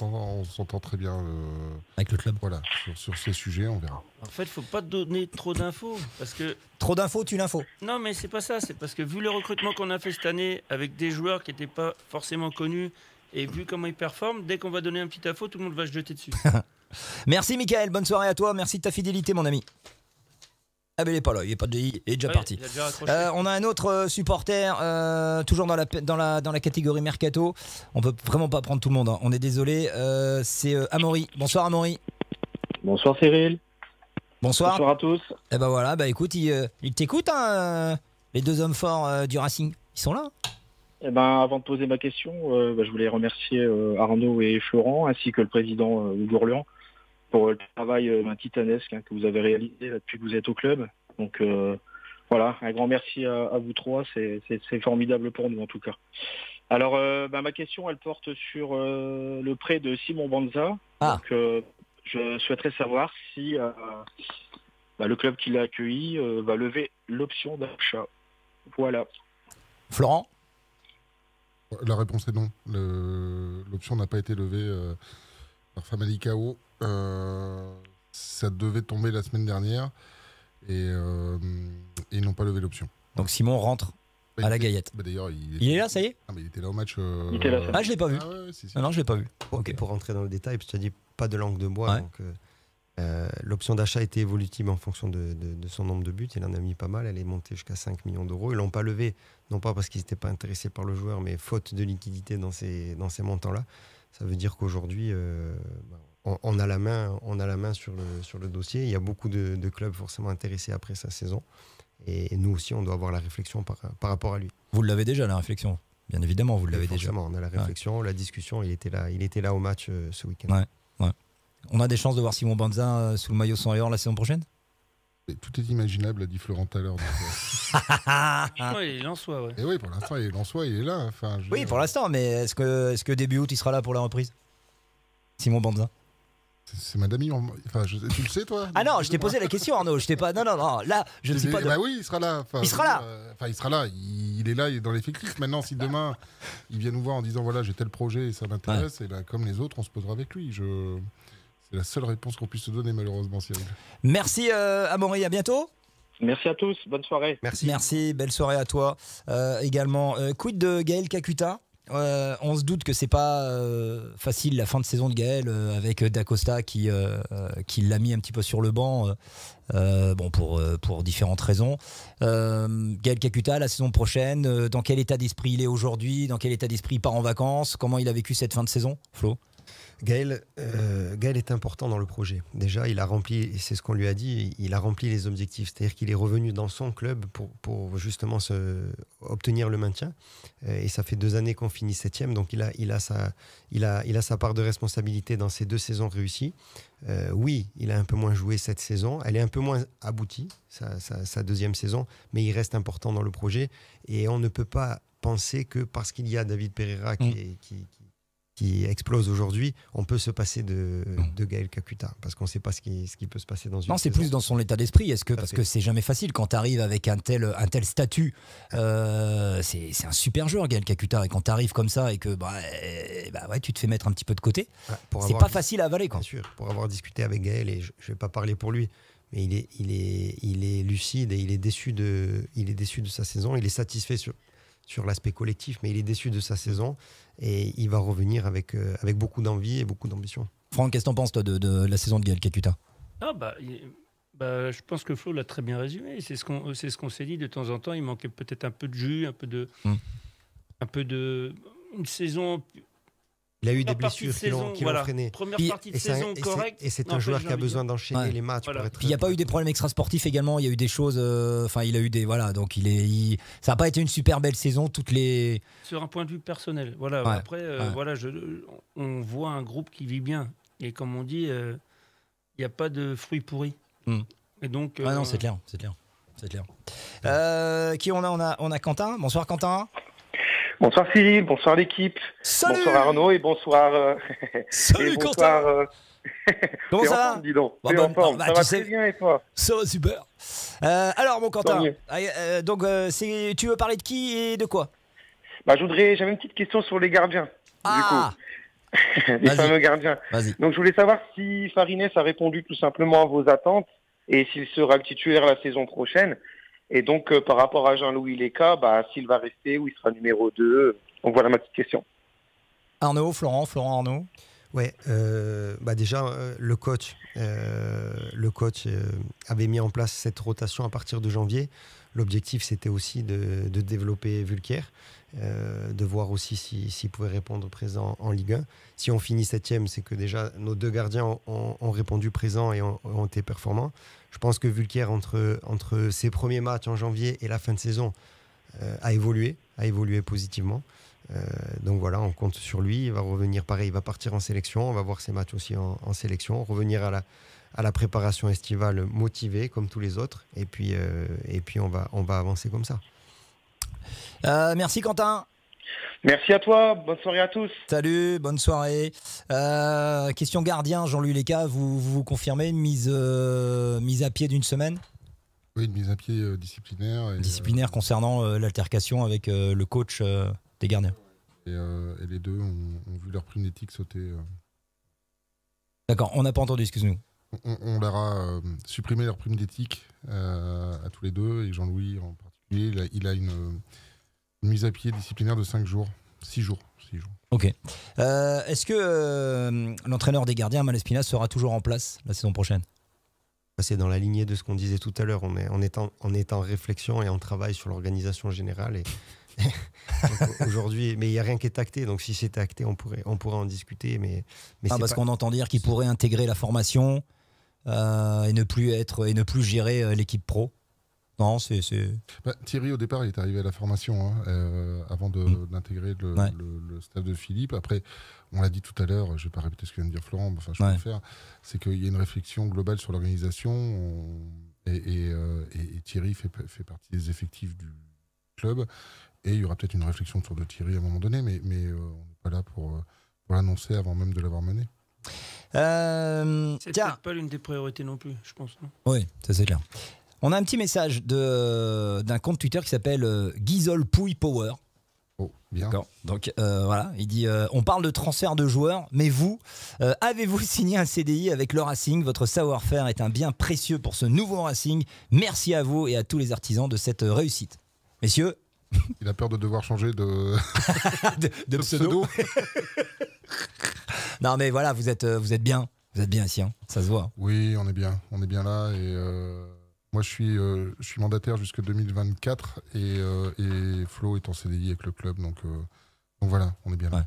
On s'entend très bien euh, avec le club. Voilà, sur, ces sujets, on verra. En fait, il faut pas donner trop d'infos parce que trop d'infos tu l'infos Non, mais c'est pas ça. C'est parce que vu le recrutement qu'on a fait cette année avec des joueurs qui n'étaient pas forcément connus et vu comment ils performent, dès qu'on va donner un petit info, tout le monde va se jeter dessus. Merci, Michael. Bonne soirée à toi. Merci de ta fidélité, mon ami. Ah ben il est pas là, il est, pas de, déjà parti. Euh, on a un autre euh, supporter, euh, toujours dans la, dans, la, dans la catégorie mercato. On peut vraiment pas prendre tout le monde, hein. on est désolé. c'est Amaury. Bonsoir Amaury. Bonsoir Cyril. Bonsoir. Bonsoir à tous. eh ben voilà, bah écoute, il, t'écoute, hein, les deux hommes forts du Racing. Ils sont là. Hein. Eh ben, avant de poser ma question, bah, je voulais remercier Arnaud et Florent, ainsi que le président Hugo pour le travail euh, ben, titanesque hein, que vous avez réalisé depuis que vous êtes au club. Donc euh, voilà, un grand merci à, vous trois, c'est formidable pour nous en tout cas. Alors euh, ben, ma question, elle porte sur le prêt de Simon Banza. Ah. Donc, je souhaiterais savoir si ben, le club qui l'a accueilli va lever l'option d'achat. Voilà. Florent La réponse est non. L'option n'a pas été levée par Family euh, ça devait tomber la semaine dernière euh, et ils n'ont pas levé l'option. Donc Simon rentre bah, à la Gaillette. Bah, il, est là, ça y est ah, Il était là au match. Euh, ah, je l'ai pas vu. Ah, non, je l'ai pas vu. Pour, pour rentrer dans le détail, c'est-à-dire pas de langue de bois. l'option d'achat était évolutive en fonction de, son nombre de buts. Il en a mis pas mal. Elle est montée jusqu'à 5 millions d'euros. Ils l'ont pas levé, non pas parce qu'ils n'étaient pas intéressés par le joueur, mais faute de liquidité dans ces, dans ces montants-là. Ça veut dire qu'aujourd'hui, euh, bah, on, a la main, on a la main sur le, sur le dossier. Il y a beaucoup de, clubs forcément intéressés après sa saison. Et, nous aussi, on doit avoir la réflexion par, rapport à lui. Vous l'avez déjà, la réflexion Bien évidemment, vous l'avez déjà. on a la réflexion, la discussion. Il était là, il était là au match euh, ce week-end. On a des chances de voir Simon Banza euh, sous le maillot sans la saison prochaine tout est imaginable, a dit Florent tout à l'heure. Euh. il en Et eh oui, pour l'instant, il est là. Hein. Oui, pour l'instant, mais est-ce que, est que début août, il sera là pour la reprise Simon Banza c'est madame tu le sais, toi Ah non, je t'ai posé la question, Arnaud. Je t'ai pas. Non, non, non. Là, je ne sais pas. Bah oui, il sera là. Euh, il sera là. il sera là. Il... est là, il est dans l'effectif. Maintenant, si demain, il vient nous voir en disant voilà, j'ai tel projet et ça m'intéresse, et là, ben, comme les autres, on se posera avec lui. Je... C'est la seule réponse qu'on puisse se donner, malheureusement, Merci, à euh, Amaury. À bientôt. Merci à tous. Bonne soirée. Merci. Merci. Belle soirée à toi euh, également. quid de Gaël Kakuta on se doute que c'est pas euh, facile la fin de saison de Gaël euh, avec Dacosta qui, euh, qui l'a mis un petit peu sur le banc bon, pour, pour différentes raisons. Gaël Kakuta, la saison prochaine, dans quel état d'esprit il est aujourd'hui Dans quel état d'esprit il part en vacances Comment il a vécu cette fin de saison, Flo euh, Gaël, est important dans le projet. Déjà, il a rempli, c'est ce qu'on lui a dit, il a rempli les objectifs. C'est-à-dire qu'il est revenu dans son club pour, justement obtenir le maintien. Euh, et ça fait deux années qu'on finit septième, donc il a, sa, part de responsabilité dans ces deux saisons réussies. Euh, oui, il a un peu moins joué cette saison, elle est un peu moins aboutie, sa, deuxième saison, mais il reste important dans le projet. Et on ne peut pas penser que parce qu'il y a David Pereira qui mm qui explose aujourd'hui, on peut se passer de, de Gaël Kakuta parce qu'on ne sait pas ce qui, peut se passer dans une. Non, c'est plus dans son état d'esprit. Est-ce que parce que c'est jamais facile quand tu arrives avec un tel statut, euh, c'est un super joueur Gaël Kakuta et quand tu arrives comme ça et que bah, eh, bah tu te fais mettre un petit peu de côté, c'est pas facile à avaler Bien sûr, pour avoir discuté avec Gaël et je, ne vais pas parler pour lui, mais il est lucide et il est déçu de il est déçu de sa saison, il est satisfait sur, sur l'aspect collectif, mais il est déçu de sa saison et il va revenir avec, euh, avec beaucoup d'envie et beaucoup d'ambition. Franck, qu'est-ce que t'en penses de, la saison de Gaël Kakuta ah bah, bah, Je pense que Flo l'a très bien résumé. C'est ce qu'on ce qu'on s'est dit de temps en temps. Il manquait peut-être un peu de jus, un peu de. Hmm. Un peu de une saison il a eu des blessures qui l'ont freiné. Première partie de saison correcte. Et c'est un joueur qui a besoin d'enchaîner les matchs. il n'y a pas eu des problèmes extrasportifs également. Il y a eu des choses. Euh, enfin, il a eu des. Voilà, donc il est. ça n'a pas été une super belle saison. Toutes les. Sur un point de vue personnel. Voilà. Après, euh, voilà, je, on voit un groupe qui vit bien. Et comme on dit, il euh, n'y a pas de fruits pourris. Hmm. Et donc. ah non, c'est clair, c'est clair, c'est clair. qui on a On a on a Quentin. Bonsoir Quentin. Bonsoir Philippe, bonsoir l'équipe, bonsoir Arnaud et bonsoir. Euh, Salut bonsoir, euh, Comment ça va bah, ça va très bien et toi Ça va super. Euh, alors mon Quentin, ah, donc c'est, tu veux parler de qui et de quoi Bah je voudrais, j'avais une petite question sur les gardiens. Ah les fameux gardiens. Donc je voulais savoir si Farinès a répondu tout simplement à vos attentes et s'il sera titulaire la saison prochaine. Et donc, euh, par rapport à Jean-Louis Leca, bah, s'il va rester ou il sera numéro 2, euh, voilà ma petite question. Arnaud, Florent, Florent Arnaud. Oui, euh, bah, déjà le coach, le coach avait mis en place cette rotation à partir de janvier. L'objectif c'était aussi de, de, développer Vulcaire euh, de voir aussi s'il pouvait répondre présent en Ligue 1. Si on finit septième, c'est que déjà nos deux gardiens ont, répondu présent et ont, été performants. Je pense que Vulcaire, entre, entre ses premiers matchs en janvier et la fin de saison, euh, a évolué, a évolué positivement. Euh, donc voilà, on compte sur lui. Il va revenir pareil, il va partir en sélection. On va voir ses matchs aussi en, en sélection. Revenir à la, à la préparation estivale motivé comme tous les autres. Et puis, et puis on, va, on va avancer comme ça. Euh, merci Quentin. Merci à toi, bonne soirée à tous. Salut, bonne soirée. Euh, question gardien, Jean-Louis Léca, vous, vous, confirmez mise, euh, mise à pied d'une semaine Oui, une mise à pied disciplinaire. disciplinaire concernant l'altercation avec le coach des gardiens. Et, les deux ont, vu leur prime d'éthique sauter. D'accord, on n'a pas entendu, excuse-nous. On, leur a supprimé leur prime d'éthique à tous les deux et Jean-Louis en il a, une, mise à pied disciplinaire de 5 jours, 6 jours. jours. Ok. Euh, est-ce que euh, l'entraîneur des gardiens, Malespina, sera toujours en place la saison prochaine c'est dans la lignée de ce qu'on disait tout à l'heure. On est, en, réflexion et en travail sur l'organisation générale. Et, aujourd'hui, mais il n'y a rien qui est acté. Donc si c'est acté, on pourrait, on pourrait en discuter. Mais, mais ah, parce qu'on entend dire qu'il pourrait intégrer la formation euh, et ne plus être et ne plus gérer l'équipe pro c'est. Bah, Thierry, au départ, il est arrivé à la formation hein, euh, avant mm. d'intégrer le, stade staff de Philippe. Après, on l'a dit tout à l'heure, je ne vais pas répéter ce que vient de dire Florent, enfin, je peux faire. C'est qu'il y a une réflexion globale sur l'organisation. Euh, et, Thierry fait, partie des effectifs du club. Et il y aura peut-être une réflexion autour de Thierry à un moment donné, mais, mais euh, on n'est pas là pour, l'annoncer avant même de l'avoir mené. c'est pas l'une des priorités non plus, je pense. oui, ça c'est clair. On a un petit message d'un compte Twitter qui s'appelle euh, Guizol Pouille Power. Oh, bien. Donc euh, voilà, il dit euh, on parle de transfert de joueurs, mais vous, avez-vous signé un CDI avec le Racing Votre savoir-faire est un bien précieux pour ce nouveau Racing. Merci à vous et à tous les artisans de cette réussite. Messieurs. Il a peur de devoir changer de, pseudo. non mais voilà, vous êtes, vous êtes bien. Vous êtes bien ici, hein ça se voit. Oui, on est bien. On est bien là et. Moi, je suis, euh, je suis mandataire jusqu'en 2024 et, euh, et, Flo est en CDI avec le club. Donc, euh, donc voilà, on est bien là.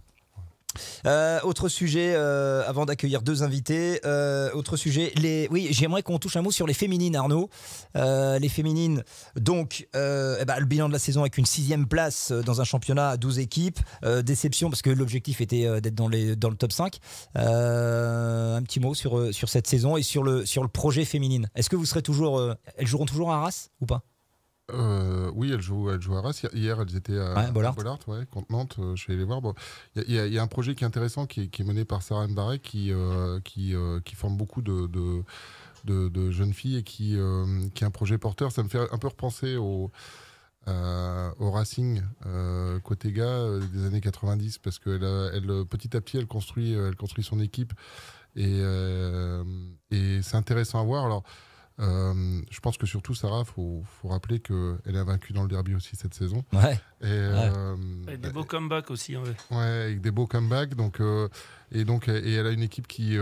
Euh, autre sujet, euh, avant d'accueillir deux invités, euh, autre sujet, les, oui, j'aimerais qu'on touche un mot sur les féminines, Arnaud. les féminines, donc, eh ben, le bilan de la saison avec une sixième place dans un championnat à 12 équipes. déception, parce que l'objectif était d'être dans, dans le top 5. un petit mot sur, sur cette saison et sur le, sur le projet féminine. Est-ce que vous serez toujours. elles joueront toujours à race ou pas euh, oui, elle joue à race Hier, elles étaient à, ouais, contre Nantes. Euh, je vais les voir. Il y, a un projet qui est intéressant qui, est mené par Sarah Mbaré qui, euh, qui, forme beaucoup de, jeunes filles et qui, qui est un projet porteur. Ça me fait un peu repenser au. au Racing côté gars des années 90 parce que petit à petit elle construit son équipe et, et c'est intéressant à voir alors euh, je pense que surtout, Sarah, il faut, rappeler qu'elle a vaincu dans le derby aussi cette saison. Ouais. Et, euh, des beaux comebacks aussi. Hein, ouais, avec des beaux comebacks. Donc, euh, et, donc, et elle a une équipe qui,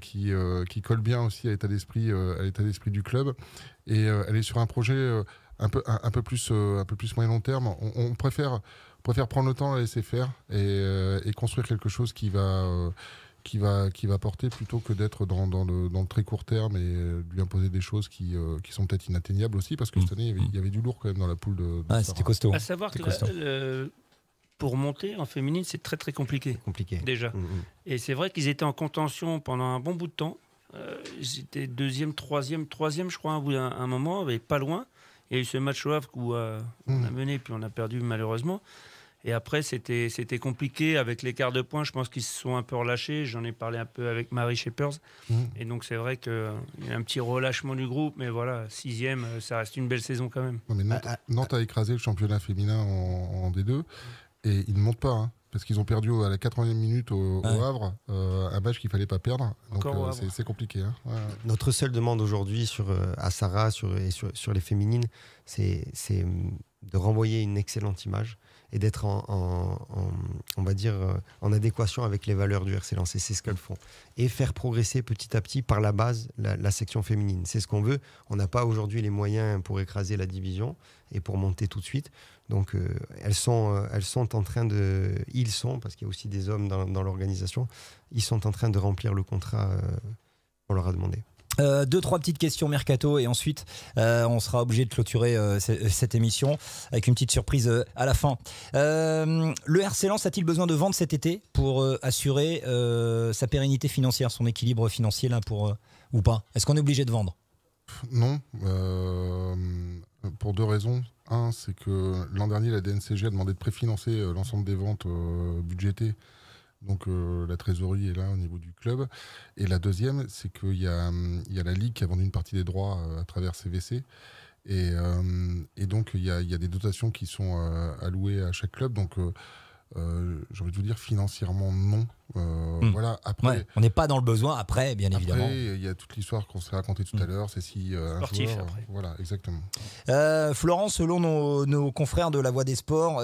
qui, qui colle bien aussi à l'état d'esprit, à l'état du club. Et elle est sur un projet un, peu, un, peu plus, un peu plus moyen long terme. On, préfère, préfère prendre le temps, à laisser faire et, et construire quelque chose qui va qui va, qui va porter plutôt que d'être dans, le, dans, le, très court terme et euh, lui imposer des choses qui, euh, qui sont peut-être inatteignables aussi, parce que cette mm. année, il y, avait, du lourd quand même dans la poule de. ah, c'était costaud. Hein. À savoir que costaud. pour monter en féminine, c'est très très compliqué. Compliqué. Déjà. Mm, mm. Et c'est vrai qu'ils étaient en contention pendant un bon bout de temps. Euh, ils étaient deuxième, troisième, troisième, je crois, à hein, un, moment, mais pas loin. Il y a eu ce match au Havre où on a mené, puis on a perdu malheureusement. Et après, c'était, c'était compliqué avec l'écart de points. Je pense qu'ils se sont un peu relâchés. J'en ai parlé un peu avec Marie Shepers. Mm. Et donc, c'est vrai qu'il y a un petit relâchement du groupe. Mais voilà, sixième, euh, ça reste une belle saison quand même. Non, mais ah, ah. Nantes, a écrasé le championnat féminin en, D2. Et ils ne montent pas. Hein, parce qu'ils ont perdu à la 80e minute au, Havre, euh, un match qu'il fallait pas perdre. Donc euh, c'est, compliqué. Hein. Notre seule demande aujourd'hui sur, à Sarah sur, et sur, sur les féminines, c'est, c'est hum, de renvoyer une excellente image et d'être en, on va dire, euh, en adéquation avec les valeurs du RC Et c'est ce qu'elles font. Et faire progresser petit à petit par la base la, section féminine. C'est ce qu'on veut. On n'a pas aujourd'hui les moyens pour écraser la division et pour monter tout de suite. Donc euh, elles, sont, euh, elles sont en train de... Ils sont, parce qu'il y a aussi des hommes dans, l'organisation, ils sont en train de remplir le contrat qu'on leur a demandé. Euh, deux, trois petites questions mercato et ensuite euh, on sera obligé de clôturer euh, cette émission avec une petite surprise à la fin. le RC a-t-il besoin de vendre cet été pour assurer sa pérennité financière, son équilibre financier pour ou pas Est-ce qu'on est obligé de vendre Non, pour deux raisons. Un, c'est que l'an dernier la DNCG a demandé de préfinancer l'ensemble des ventes budgétées donc euh, la trésorerie est là au niveau du club. Et la deuxième, c'est qu'il y, a, hum, la Ligue qui a vendu une partie des droits euh, à travers CVC. Et, euh, et donc il y, a, des dotations qui sont allouées à chaque club. Donc j'ai envie vous dire financièrement non. Hmm. Voilà. Après, on n'est pas dans le besoin. Après, bien après, évidemment. Il y a toute l'histoire qu'on s'est racontée tout à hmm. l'heure. C'est si sportif. Voilà, exactement. Florent, selon nos, nos, confrères de La Voix des Sports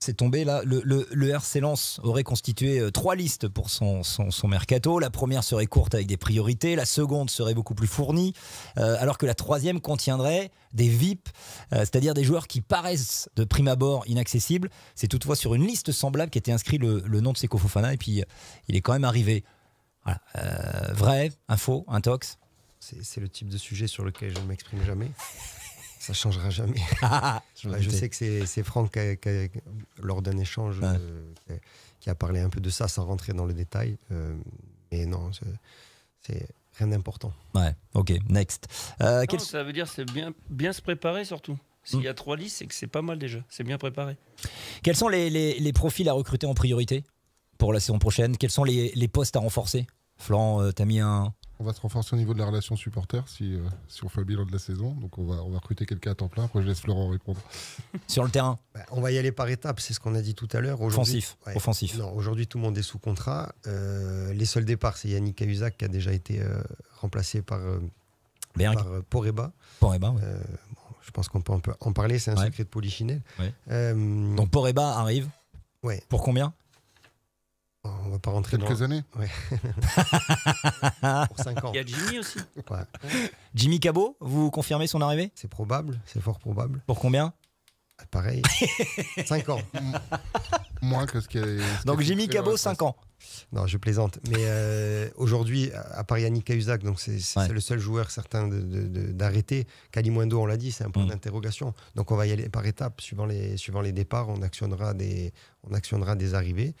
c'est tombé là. Le, le, RC Lens aurait constitué euh, trois listes pour son, son, mercato. La première serait courte avec des priorités, la seconde serait beaucoup plus fournie, euh, alors que la troisième contiendrait des VIP, euh, c'est-à-dire des joueurs qui paraissent de prime abord inaccessibles. C'est toutefois sur une liste semblable qu'était inscrit le, nom de Seko Fofana, et puis il est quand même arrivé. Voilà. vrai, info, intox. C'est le type de sujet sur lequel je ne m'exprime jamais. Ça changera jamais. Ah, ah, je, bah, sais que c'est Franck, qui lors d'un échange, euh, qui a parlé un peu de ça sans rentrer dans le détail. Euh, mais non, c'est rien d'important. Ouais, ok, next. Euh, Ça veut dire c'est bien, bien se préparer surtout. S'il y a hmm. trois listes, c'est que c'est pas mal déjà. C'est bien préparé. Quels sont les, les, profils à recruter en priorité pour la saison prochaine Quels sont les, les postes à renforcer Flan, euh, t'as mis un, on va se renforcer au niveau de la relation supporter euh, si, on fait le bilan de la saison. Donc on va, on va recruter quelqu'un à temps plein. Après, je laisse Florent répondre. Sur le terrain bah, On va y aller par étapes, c'est ce qu'on a dit tout à l'heure. Offensif. offensif. Aujourd'hui, tout le monde est sous contrat. Euh, les seuls départs, c'est Yannick Cahuzac qui a déjà été euh, remplacé par, par Poreba. Poreba, je pense qu'on peut, en parler, c'est un secret de Polichinelle. Donc Poreba arrive. Ouais. Pour combien on va pas rentrer Quelques dans... années ouais. Pour 5 ans. Il y a Jimmy aussi. Jimmy Cabot, vous confirmez son arrivée C'est probable, c'est fort probable. Pour combien ah, Pareil. 5 ans. Moins que ce qu'il a... Donc Jimmy Cabot, 5 ans. Non, je plaisante. Mais euh, aujourd'hui, à Paris, Yannick Cahuzac, donc c'est le seul joueur certain d'arrêter. Kalimundo, on l'a dit, c'est un point mm. d'interrogation. Donc on va y aller par étapes. Suivant les, suivant les départs, on actionnera des, on actionnera des arrivées.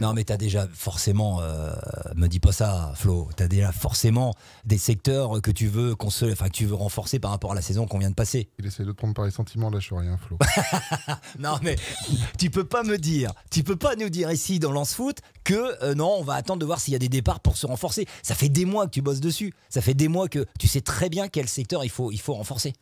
Non, mais tu as déjà forcément, euh, me dis pas ça, Flo, tu as déjà forcément des secteurs que tu veux que tu veux renforcer par rapport à la saison qu'on vient de passer. Il essaie de prendre par les sentiments, là, je suis rien, Flo. non, mais tu peux pas me dire, tu peux pas nous dire ici dans Lance Foot que euh, non, on va attendre de voir s'il y a des départs pour se renforcer. Ça fait des mois que tu bosses dessus, ça fait des mois que tu sais très bien quel secteur il faut, il faut renforcer.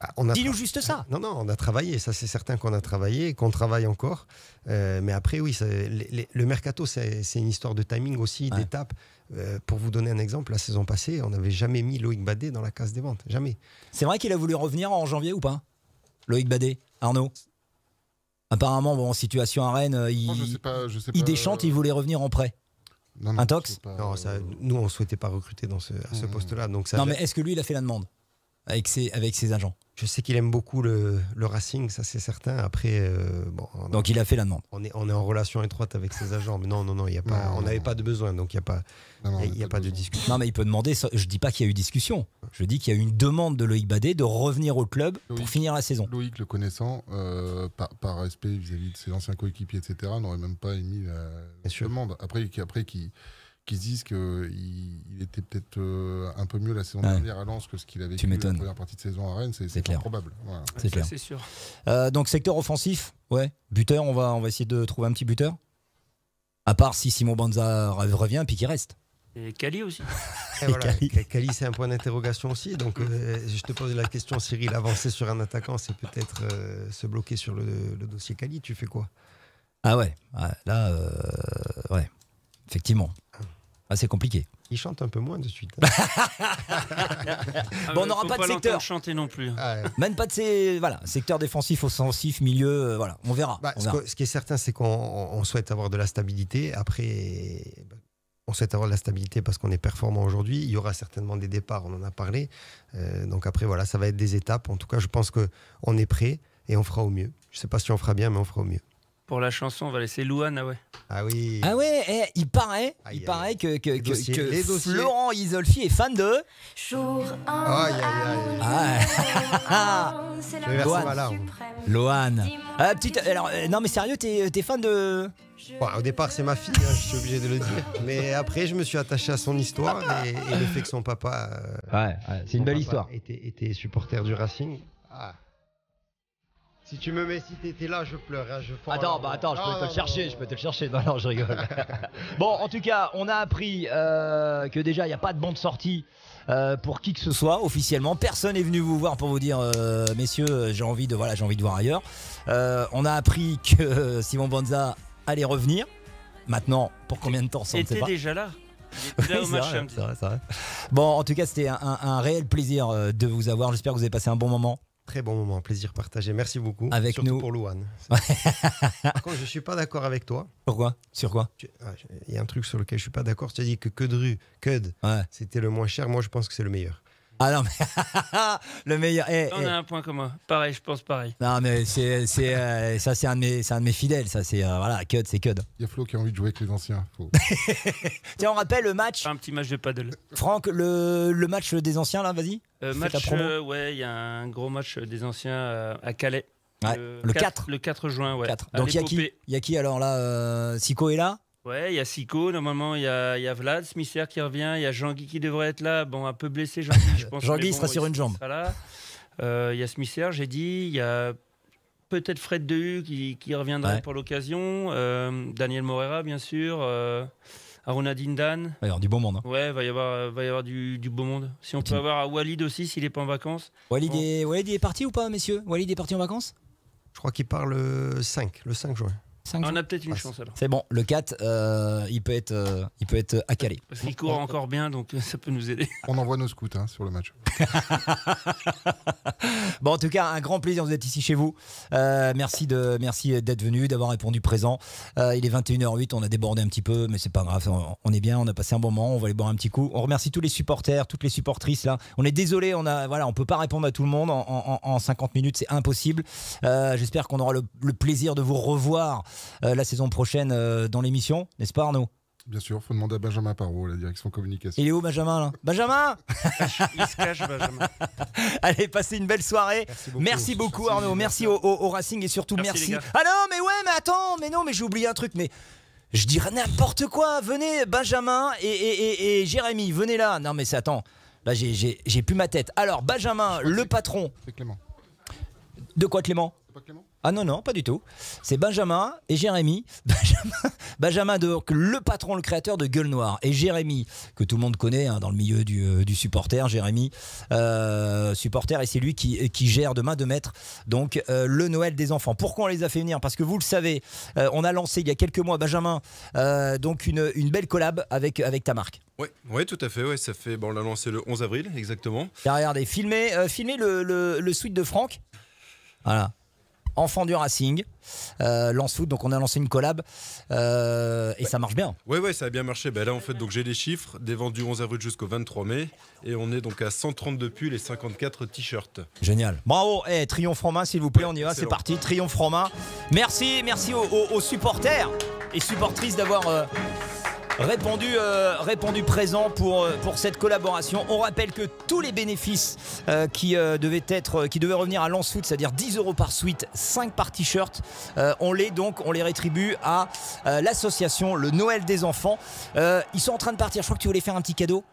Ah, Dis-nous juste ça. Ah, non, non, on a travaillé, ça c'est certain qu'on a travaillé, qu'on travaille encore. Euh, mais après, oui, le mercato, c'est une histoire de timing aussi, d'étape. d'étapes. Euh, pour vous donner un exemple, la saison passée, on n'avait jamais mis Loïc Badet dans la case des ventes. Jamais. C'est vrai qu'il a voulu revenir en janvier ou pas Loïc Badet, Arnaud Apparemment, bon, en situation à Rennes, euh, il, déchante, il voulait revenir en prêt. Un tox non, Nous, on ne souhaitait pas recruter dans ce, ce mm, mm. poste-là. Non, mais est-ce que lui, il a fait la demande avec ses, avec ses agents. Je sais qu'il aime beaucoup le, Racing, ça c'est certain. Après, euh, bon, donc il a fait la demande. On est, on est en relation étroite avec ses agents, mais non, non, non, il y a pas, on n'avait pas de besoin, donc il n'y a pas, il y a, pas, de discussion. Non, mais il peut demander. Je dis pas qu'il y a eu discussion. Je dis qu'il y a eu une demande de Loïc Badet de revenir au club pour finir la saison. Loïc, le connaissant, euh, par, respect vis-à-vis de ses anciens coéquipiers, etc., n'aurait même pas émis la, demande. Après, après qui qui se disent qu'il était peut-être euh, un peu mieux la saison dernière à Lens que ce qu'il avait fait la première partie de saison à Rennes. C'est probable. C'est sûr. Euh, donc secteur offensif, ouais. Buteur, on va, on va essayer de trouver un petit buteur. À part si Simon Banza revient puis qu'il reste. Et Cali aussi. Et c'est un point d'interrogation aussi. Donc, mm. euh, je te pose la question, Cyril. Avancer sur un attaquant, c'est peut-être se bloquer sur le, dossier Cali. Tu fais quoi Ah ouais, ah, là, ouais, effectivement. Ah, c'est compliqué. Il chante un peu moins de suite. Hein. bon, on n'aura pas, de secteur. chanter non plus. Ah, Même pas de ces, voilà, secteur défensif, offensif, milieu, euh, voilà, on verra. Bah, ce, qui est certain, c'est qu'on souhaite avoir de la stabilité. Après, on souhaite avoir de la stabilité parce qu'on est performant aujourd'hui. Il y aura certainement des départs, on en a parlé. Euh, donc après, voilà, ça va être des étapes. En tout cas, je pense que on est prêt et on fera au mieux. Je ne sais pas si on fera bien, mais on fera au mieux. Pour la chanson, on va laisser Louane, ah ouais. Ah oui. Ah ouais, eh, il paraît, il paraît que, que, Florent Isolfi est fan de. Jour aïe, aïe, aïe. Ah. Ah. Loane. Ah, petite, alors, euh, non mais sérieux, t'es euh, fan de. au départ, c'est ma fille, hein, je suis obligé de le dire. Mais après, je me suis attaché à son histoire et, le fait que son papa. Euh, ouais, c'est une belle histoire. Était, était supporter du Racing. Ah. Si tu me mets si t'étais là, je pleure hein, je Attends, bah, attends, je peux ah te le chercher, je peux te chercher. Non, je rigole. bon, en tout cas, on a appris euh, que déjà, il n'y a pas de bande sortie. Euh, pour qui que ce soit officiellement. Personne n'est venu vous voir pour vous dire, euh, messieurs, j'ai envie de voilà, j'ai envie de voir ailleurs. on a appris que Simon Bonza allait revenir. Maintenant, pour combien de temps ça, on sait pas. déjà là. Bon, en tout cas, c'était un réel plaisir de vous avoir. J'espère que vous avez passé un bon moment. Très bon moment, plaisir partagé. Merci beaucoup. Avec Surtout nous. pour Louane. Par contre, je ne suis pas d'accord avec toi. Pourquoi Sur quoi ah, Il y a un truc sur lequel je ne suis pas d'accord. Tu as dit que Cudru, Cud, c'était le moins cher. Moi, je pense que c'est le meilleur. Ah non, mais le meilleur. Eh, on a eh. un point commun. Pareil, je pense pareil. Non, mais c'est, euh, ça, c'est un, de mes, un de mes fidèles. Ça, c'est euh, voilà, Cud, c'est Il y a Flo qui a envie de jouer avec les anciens. Tiens, on rappelle le match. Un petit match de paddle. Franck, le, le match des anciens, là, vas-y. Le euh, match, ouais, il y a un gros match des anciens à Calais. le, 4, Le 4 juin, ouais. 4. Donc, il y, a qui, y a qui alors là Sico est là Ouais, il y a Sico, normalement, il y a, y a, Vlad Smisser qui revient, il y a Jean-Guy qui devrait être là, bon, un peu blessé, Jean-Guy, je pense. Jean-Guy il sera sur une jambe. Euh, il y a Smisser, j'ai dit, il y a peut-être Fred Dehu qui, reviendra pour l'occasion, euh, Daniel Morera, bien sûr. Euh, Aruna Dindan. Il va y avoir du beau monde. Hein. Ouais, va y avoir, va y avoir du, du beau monde. Si on peut avoir Walid aussi, s'il n'est pas en vacances. Walid, est, Walid est parti ou pas, messieurs Walid est parti en vacances Je crois qu'il part le 5, le 5 juin on a peut-être une chance alors. C'est bon, le 4, euh, il, peut être, euh, il peut être euh, accalé. court encore bien, donc ça peut nous aider. On envoie nos scouts hein, sur le match. bon, en tout cas, un grand plaisir d'être ici chez vous. merci de, merci d'être venu, d'avoir répondu présent. il est 21h08, on a débordé un petit peu, mais c'est pas grave, on, est bien, on a passé un bon moment, on va aller boire un petit coup. On remercie tous les supporters, toutes les supportrices là. On est désolé, on a, voilà, on peut pas répondre à tout le monde en, 50 minutes, c'est impossible. J'espère qu'on aura le plaisir de vous revoir. Euh, la saison prochaine euh, dans l'émission, n'est-ce pas Arnaud Bien sûr, faut demander à Benjamin Parot, la direction communication. Il est où Benjamin là Benjamin Il se cache Benjamin. Allez, passez une belle soirée. Merci beaucoup, Arnaud, merci au, Racing et surtout merci. Ah non, mais ouais, mais attends, mais non, mais j'ai oublié un truc, mais je dirais n'importe quoi. Venez Benjamin et, Jérémy, venez là. Non mais attends, là j'ai plus ma tête. Alors Benjamin, le patron. C'est Clément. De quoi Clément C'est pas Clément ah non, non, pas du tout. C'est Benjamin et Jérémy. Benjamin, Benjamin le patron, le créateur de Gueule Noire. Et Jérémy, que tout le monde connaît hein, dans le milieu du, euh, supporter. Jérémy, euh, supporter, et c'est lui qui, gère de main de maître donc, euh, le Noël des enfants. Pourquoi on les a fait venir Parce que vous le savez, on a lancé il y a quelques mois, Benjamin, donc une, belle collab avec, avec ta marque. Oui, tout à fait. ça fait bon, on l'a lancé le 11 avril, exactement. regardez, filmez, le, le, le suite de Franck. Voilà enfant du Racing, euh, Lance Foot. Donc on a lancé une collab euh, et bah, ça marche bien. Oui, oui, ça a bien marché. Bah, là, en fait, donc j'ai les chiffres des ventes du 11 avril jusqu'au 23 mai et on est donc à 132 pulls et 54 t-shirts. Génial. Bravo. et eh, triomphe Romain, s'il vous plaît, on y va, c'est parti. Triomphe Romain, Merci, merci aux, supporters et supportrices d'avoir. Euh, répondu, euh, répondu présent pour, euh, pour cette collaboration. On rappelle que tous les bénéfices euh, qui, devaient être, qui revenir à l'Ensuite, c'est-à-dire 10 euros par suite, 5 par t-shirt, on les donc on les rétribue à l'association Le Noël des enfants. ils sont en train de partir. Je crois que tu voulais faire un petit cadeau.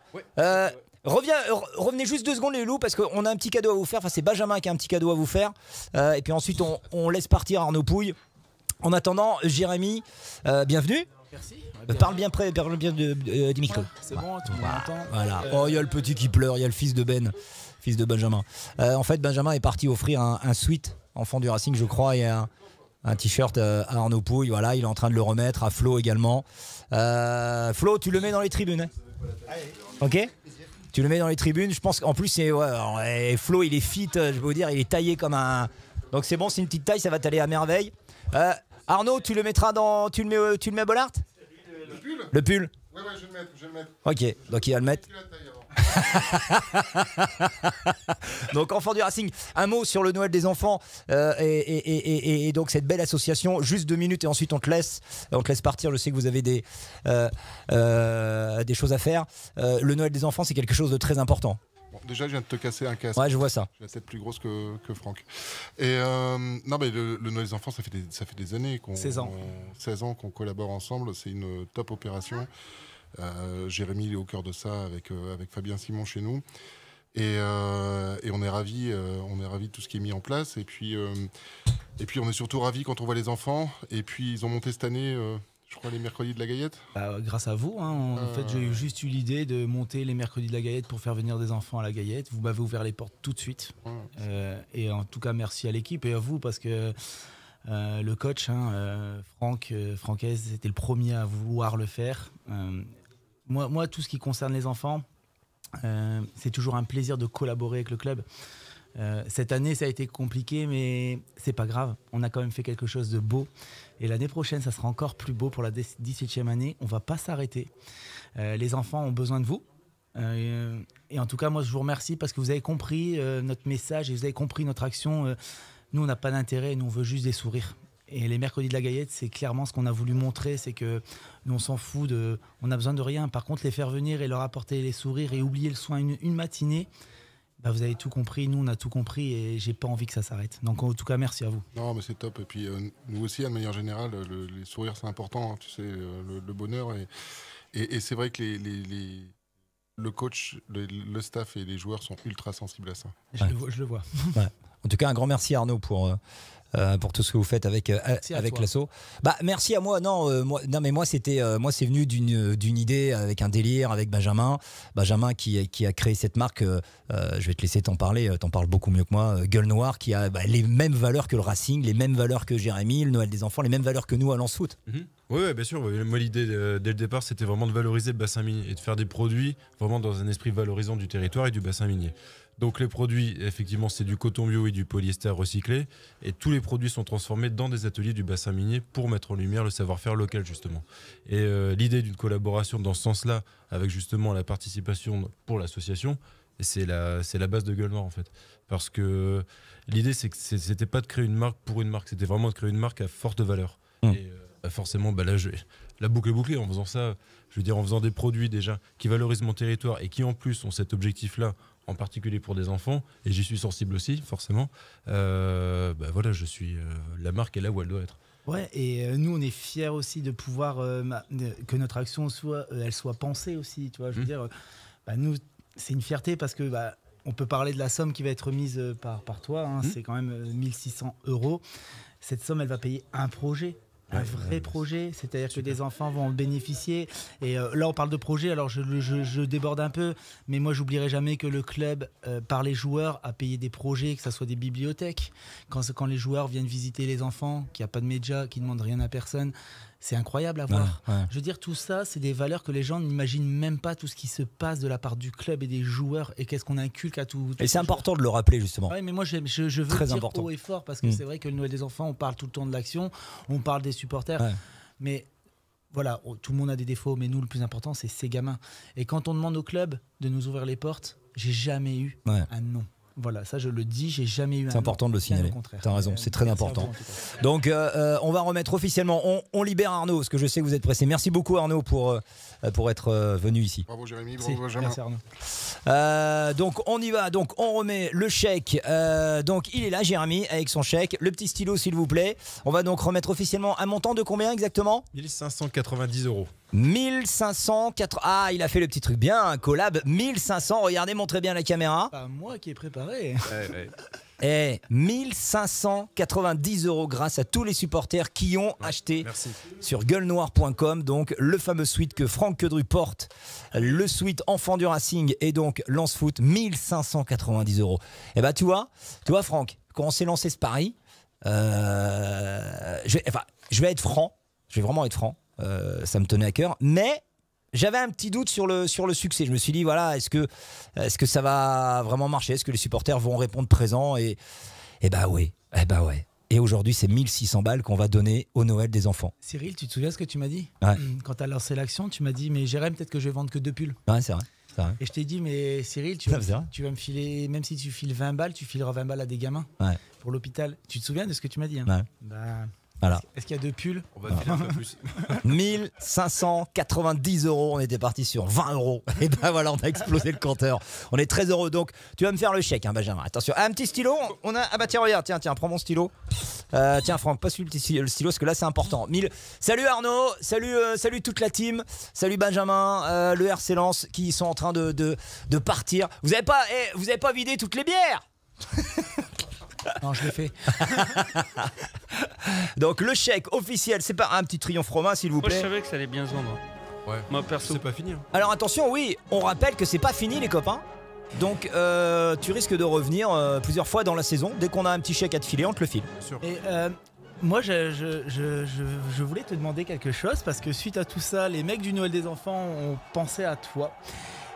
Reviens, revenez juste deux secondes les loups parce qu'on a un petit cadeau à vous faire. Enfin, c'est Benjamin qui a un petit cadeau à vous faire. et puis ensuite, on, laisse partir Arnaud Pouille. En attendant, Jérémy, bienvenue. Merci. Euh, parle bien près, parle bien de, du euh, micro. c'est bon, tout le Voilà. Euh, oh, il y a le petit qui pleure, il y a le fils de Ben, fils de Benjamin. en fait, Benjamin est parti offrir un, un suite, enfant du Racing, je crois, et un, t-shirt à Arnaud Pouille. Voilà, il est en train de le remettre, à Flo également. Flo, tu le mets dans les tribunes. Hein ok tu le mets dans les tribunes. Je pense qu'en plus, c'est eh, Flo, il est fit, je vais vous dire, il est taillé comme un. Donc c'est bon, c'est une petite taille, ça va t'aller à merveille. Euh, Arnaud, tu le mettras dans. Tu le mets, euh, tu le mets à Bollard Le pull Le pull je vais le mettre, Ok, donc il va le mettre. donc enfant du Racing, un mot sur le Noël des enfants euh, et, et, et, donc cette belle association. Juste deux minutes et ensuite on te laisse, on te laisse partir. Je sais que vous avez des euh, des choses à faire. le Noël des enfants, c'est quelque chose de très important déjà, je viens de te casser un casque. Ouais, je vois ça. J'ai la tête plus grosse que, que Franck. Et euh, non, mais le, Noël des enfants, ça fait des, ça fait des années qu'on. 16 ans. 16 ans qu'on collabore ensemble. C'est une top opération. Euh, Jérémy est au cœur de ça avec, euh, avec Fabien Simon chez nous. Et, euh, et on est ravis, on est ravi de tout ce qui est mis en place. Et puis, et puis on est surtout ravis quand on voit les enfants. Et puis ils ont monté cette année je crois les mercredis de la Gaillette bah, Grâce à vous. Hein, en, euh, fait, j'ai juste eu l'idée de monter les mercredis de la Gaillette pour faire venir des enfants à la Gaillette. Vous m'avez ouvert les portes tout de suite. Euh, et en tout cas, merci à l'équipe et à vous parce que euh, le coach, hein, Franck, Francaise, c'était le premier à vouloir le faire. moi, moi, tout ce qui concerne les enfants, c'est toujours un plaisir de collaborer avec le club. cette année, ça a été compliqué, mais c'est pas grave. On a quand même fait quelque chose de beau. Et l'année prochaine, ça sera encore plus beau pour la 17e année. On va pas s'arrêter. Euh, les enfants ont besoin de vous. Euh, et en tout cas, moi, je vous remercie parce que vous avez compris euh, notre message et vous avez compris notre action. nous, on n'a pas d'intérêt, nous, on veut juste des sourires. Et les mercredis de la Gaillette, c'est clairement ce qu'on a voulu montrer, c'est que nous on s'en fout de, on n'a besoin de rien. Par contre, les faire venir et leur apporter les sourires et oublier le soin une matinée, bah, vous avez tout compris, nous on a tout compris et j'ai pas envie que ça s'arrête. Donc en tout cas, merci à vous. Non, mais c'est top. Et puis euh, nous aussi, de manière générale, les sourires c'est important, hein, tu sais, euh, le, bonheur. Et, et, c'est vrai que les, le coach, le, staff et les joueurs sont ultra sensibles à ça. Je, le, vois. En tout cas, un grand merci Arnaud pour euh, euh, pour tout ce que vous faites avec euh, avec l'assaut. Bah merci à moi. Non, euh, moi, non mais moi c'était moi c'est venu d'une d'une idée avec un délire avec Benjamin, Benjamin qui a créé cette marque. je vais te laisser t'en parler. T'en parles beaucoup mieux que moi. Gueule noire qui a bah, les mêmes valeurs que le Racing, les mêmes valeurs que Jérémy, le Noël des enfants, les mêmes valeurs que nous à Lens Foot. Oui, bien sûr. Moi, l'idée dès le départ, c'était vraiment de valoriser le bassin minier et de faire des produits vraiment dans un esprit valorisant du territoire et du bassin minier. Donc les produits, effectivement, c'est du coton bio et du polyester recyclé. Et tous les produits sont transformés dans des ateliers du bassin minier pour mettre en lumière le savoir-faire local, justement. Et euh, l'idée d'une collaboration dans ce sens-là, avec justement la participation pour l'association, c'est la, base de Gueule en fait. Parce que l'idée, c'est que c'était pas de créer une marque pour une marque, c'était vraiment de créer une marque à forte valeur. Mmh. Et euh, bah, forcément, bah, là, la boucle est bouclée en faisant ça. Je veux dire, en faisant des produits déjà qui valorisent mon territoire et qui en plus ont cet objectif-là en particulier pour des enfants, et j'y suis sensible aussi, forcément, euh, bah voilà, je suis, euh, la marque est là où elle doit être. Ouais, et euh, nous, on est fiers aussi de pouvoir que notre action soit, elle soit pensée aussi, tu vois, je veux mmh. dire, bah, nous, c'est une fierté parce que bah, on peut parler de la somme qui va être mise par, par toi, hein, mmh. c'est quand même 1600 euros. Cette somme, elle va payer un projet un vrai projet, c'est-à-dire que des enfants vont en bénéficier. Et euh, là, on parle de projet, alors je, déborde un peu, mais moi, j'oublierai jamais que le club, euh, par les joueurs, a payé des projets, que ce soit des bibliothèques, quand, les joueurs viennent visiter les enfants, qu'il n'y a pas de média, qui ne demandent rien à personne, c'est incroyable à voir. Ah, je veux dire, tout ça, c'est des valeurs que les gens n'imaginent même pas, tout ce qui se passe de la part du club et des joueurs, et qu'est-ce qu'on inculque à tout. et c'est important de le rappeler, justement. Oui, mais moi, je, veux Très dire important. haut et fort, parce que mm. c'est vrai que le Noël des enfants, on parle tout le temps de l'action, on parle des supporters, mais voilà, oh, tout le monde a des défauts, mais nous, le plus important, c'est ces gamins. Et quand on demande au club de nous ouvrir les portes, j'ai jamais eu un non. Voilà, ça je le dis, j'ai jamais eu. C'est important de le signaler. T'as raison, c'est très important. Donc euh, euh, on va remettre officiellement, on, libère Arnaud, parce que je sais que vous êtes pressé. Merci beaucoup Arnaud pour, euh, pour être venu ici. Bravo Jérémy, bravo Jérémy. Merci Arnaud. donc on y va, donc on remet le chèque. donc il est là Jérémy avec son chèque, le petit stylo s'il vous plaît. On va donc remettre officiellement un montant de combien exactement 1590 euros. 1500 Ah, il a fait le petit truc bien, hein, collab. 1500. Regardez, montrez bien la caméra. Pas moi qui ai préparé. Et eh, 1590 euros grâce à tous les supporters qui ont acheté sur gueulenoir.com donc le fameux suite que Franck Quedru porte, le suite enfant du Racing et donc lance foot 1590 euros. Et eh bah ben, tu vois, tu vois Franck, quand on s'est lancé ce pari, euh, je, enfin, je vais être franc, je vais vraiment être franc. Euh, ça me tenait à cœur. Mais j'avais un petit doute sur le, sur le succès. Je me suis dit, voilà, est-ce que, est que ça va vraiment marcher Est-ce que les supporters vont répondre présent Et, et eh bah oui, et eh bah ouais. Et aujourd'hui, c'est 1600 balles qu'on va donner au Noël des enfants. Cyril, tu te souviens ce que tu m'as dit hmm, Quand tu as lancé l'action, tu m'as dit, mais Jérémy, peut-être que je vais vendre que deux pulls. Ouais, c'est vrai. Et je t'ai dit, mais Cyril, tu vas, tu vas, me filer, même si tu files 20 balles, tu fileras 20 balles à des gamins pour l'hôpital. Tu te souviens de ce que tu m'as dit hein? bah, est-ce qu'il y a deux pulls On va un plus. 1590 euros, on était parti sur 20 euros. Et ben voilà, on a explosé le compteur. On est très heureux. Donc, tu vas me faire le chèque, hein, Benjamin. Attention. un petit stylo. On a... Ah bah tiens, regarde, tiens, tiens, prends mon stylo. Euh, tiens, Franck, pas le, le stylo parce que là, c'est important. 1000. Salut Arnaud, salut, euh, salut toute la team, salut Benjamin, euh, le RC Lance qui sont en train de, de, partir. Vous n'avez pas, eh, vous avez pas vidé toutes les bières Non, je l'ai fait. Donc le chèque officiel, c'est pas un petit triomphe romain, s'il vous plaît. Moi, je savais que ça allait bien se vendre. Ouais. Moi, perso. C'est pas fini. Hein. Alors attention, oui, on rappelle que c'est pas fini, les copains. Donc euh, tu risques de revenir euh, plusieurs fois dans la saison. Dès qu'on a un petit chèque à te filer, on te le file. Et euh, moi, je voulais te demander quelque chose parce que suite à tout ça, les mecs du Noël des enfants ont pensé à toi.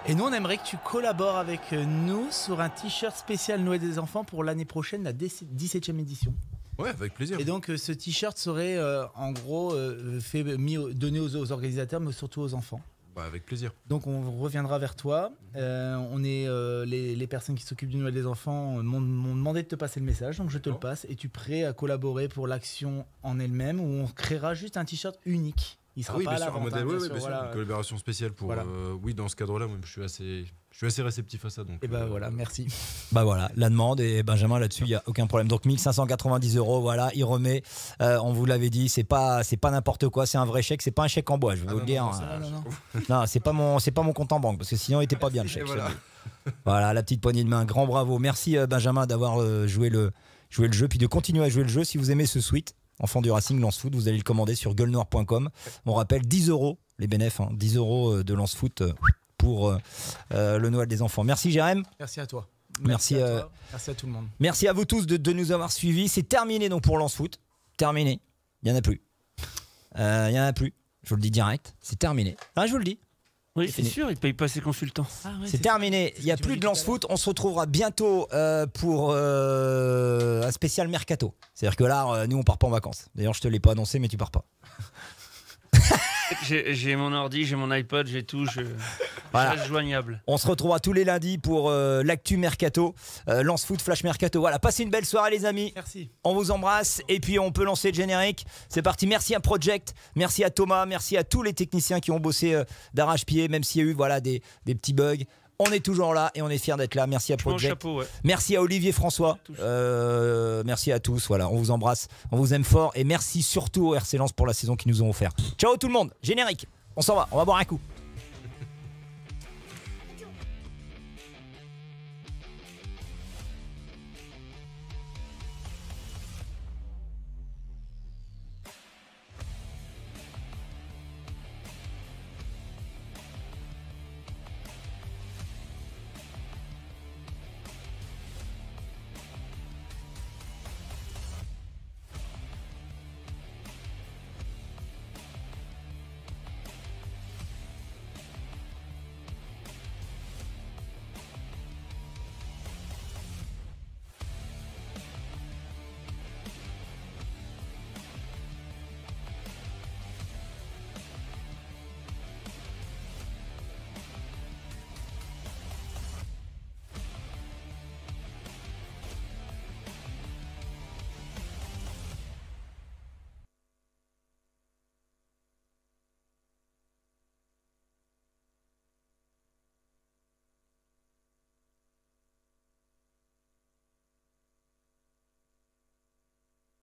Et nous, on aimerait que tu collabores avec euh, nous sur un t-shirt spécial Noël des enfants pour l'année prochaine, la 17e édition. Oui, avec plaisir. Et donc, euh, ce t-shirt serait euh, en gros fait, donné aux, organisateurs, mais surtout aux enfants. avec plaisir. Donc, on reviendra vers toi. on est les, personnes qui s'occupent du Noël des enfants m'ont demandé de te passer le message, donc je te le passe. Et tu prêt à collaborer pour l'action en elle-même, où on créera juste un t-shirt unique oui, un modèle, oui, une collaboration spéciale pour. Euh, oui, dans ce cadre-là, je suis assez, je suis assez réceptif à ça. Donc. Et eh ben euh, voilà, merci. Bah voilà, la demande et Benjamin là-dessus, il y a aucun problème. Donc 1590 euros, voilà, il remet. Euh, on vous l'avait dit, c'est pas, c'est pas n'importe quoi, c'est un vrai chèque, c'est pas un chèque en bois. Je ah vous le dire. Non, hein. c'est pas mon, c'est pas mon compte en banque parce que sinon il était pas bien le chèque. Voilà. la petite poignée de main. Grand bravo, merci Benjamin d'avoir joué le jouer le jeu, puis de continuer à jouer le jeu. Si vous aimez ce suite, Enfants du Racing Lance Foot. Vous allez le commander sur gueuleNoir.com. On rappelle 10 euros les bénéfices, 10 hein, euros euh, de Lance Foot euh, pour euh, le Noël des enfants. Merci Jérém. Merci à toi. Merci, à, merci à tout le monde. Merci à vous tous de, nous avoir suivis. C'est terminé donc pour Lance Foot. Terminé. Il n'y en a plus. Il n'y en a plus. Je vous le dis direct. C'est terminé. Ah, je vous le dis c'est sûr, il ne pas ses consultants. Ah c'est terminé. Il n'y a plus de lance-foot. On se retrouvera bientôt euh, pour euh, un spécial mercato. C'est-à-dire que là, euh, nous, on part pas en vacances. D'ailleurs, je te l'ai pas annoncé, mais tu pars pas. J'ai mon ordi, j'ai mon iPod, j'ai tout. Je, joignable. On se retrouvera tous les lundis pour euh, l'actu mercato, euh, lance foot, flash mercato. Voilà, passez une belle soirée les amis. Merci. On vous embrasse et puis on peut lancer le générique. C'est parti. Merci à Project, merci à Thomas, merci à tous les techniciens qui ont bossé euh, d'arrache-pied, même s'il y a eu voilà des petits bugs. On est toujours là et on est fiers d'être là. Merci à Project. Merci à Olivier François. Euh, merci à tous. Voilà, on vous embrasse, on vous aime fort et merci surtout au RC pour la saison qu'ils nous ont offert. Ciao tout le monde. Générique. On s'en va. On va boire un coup.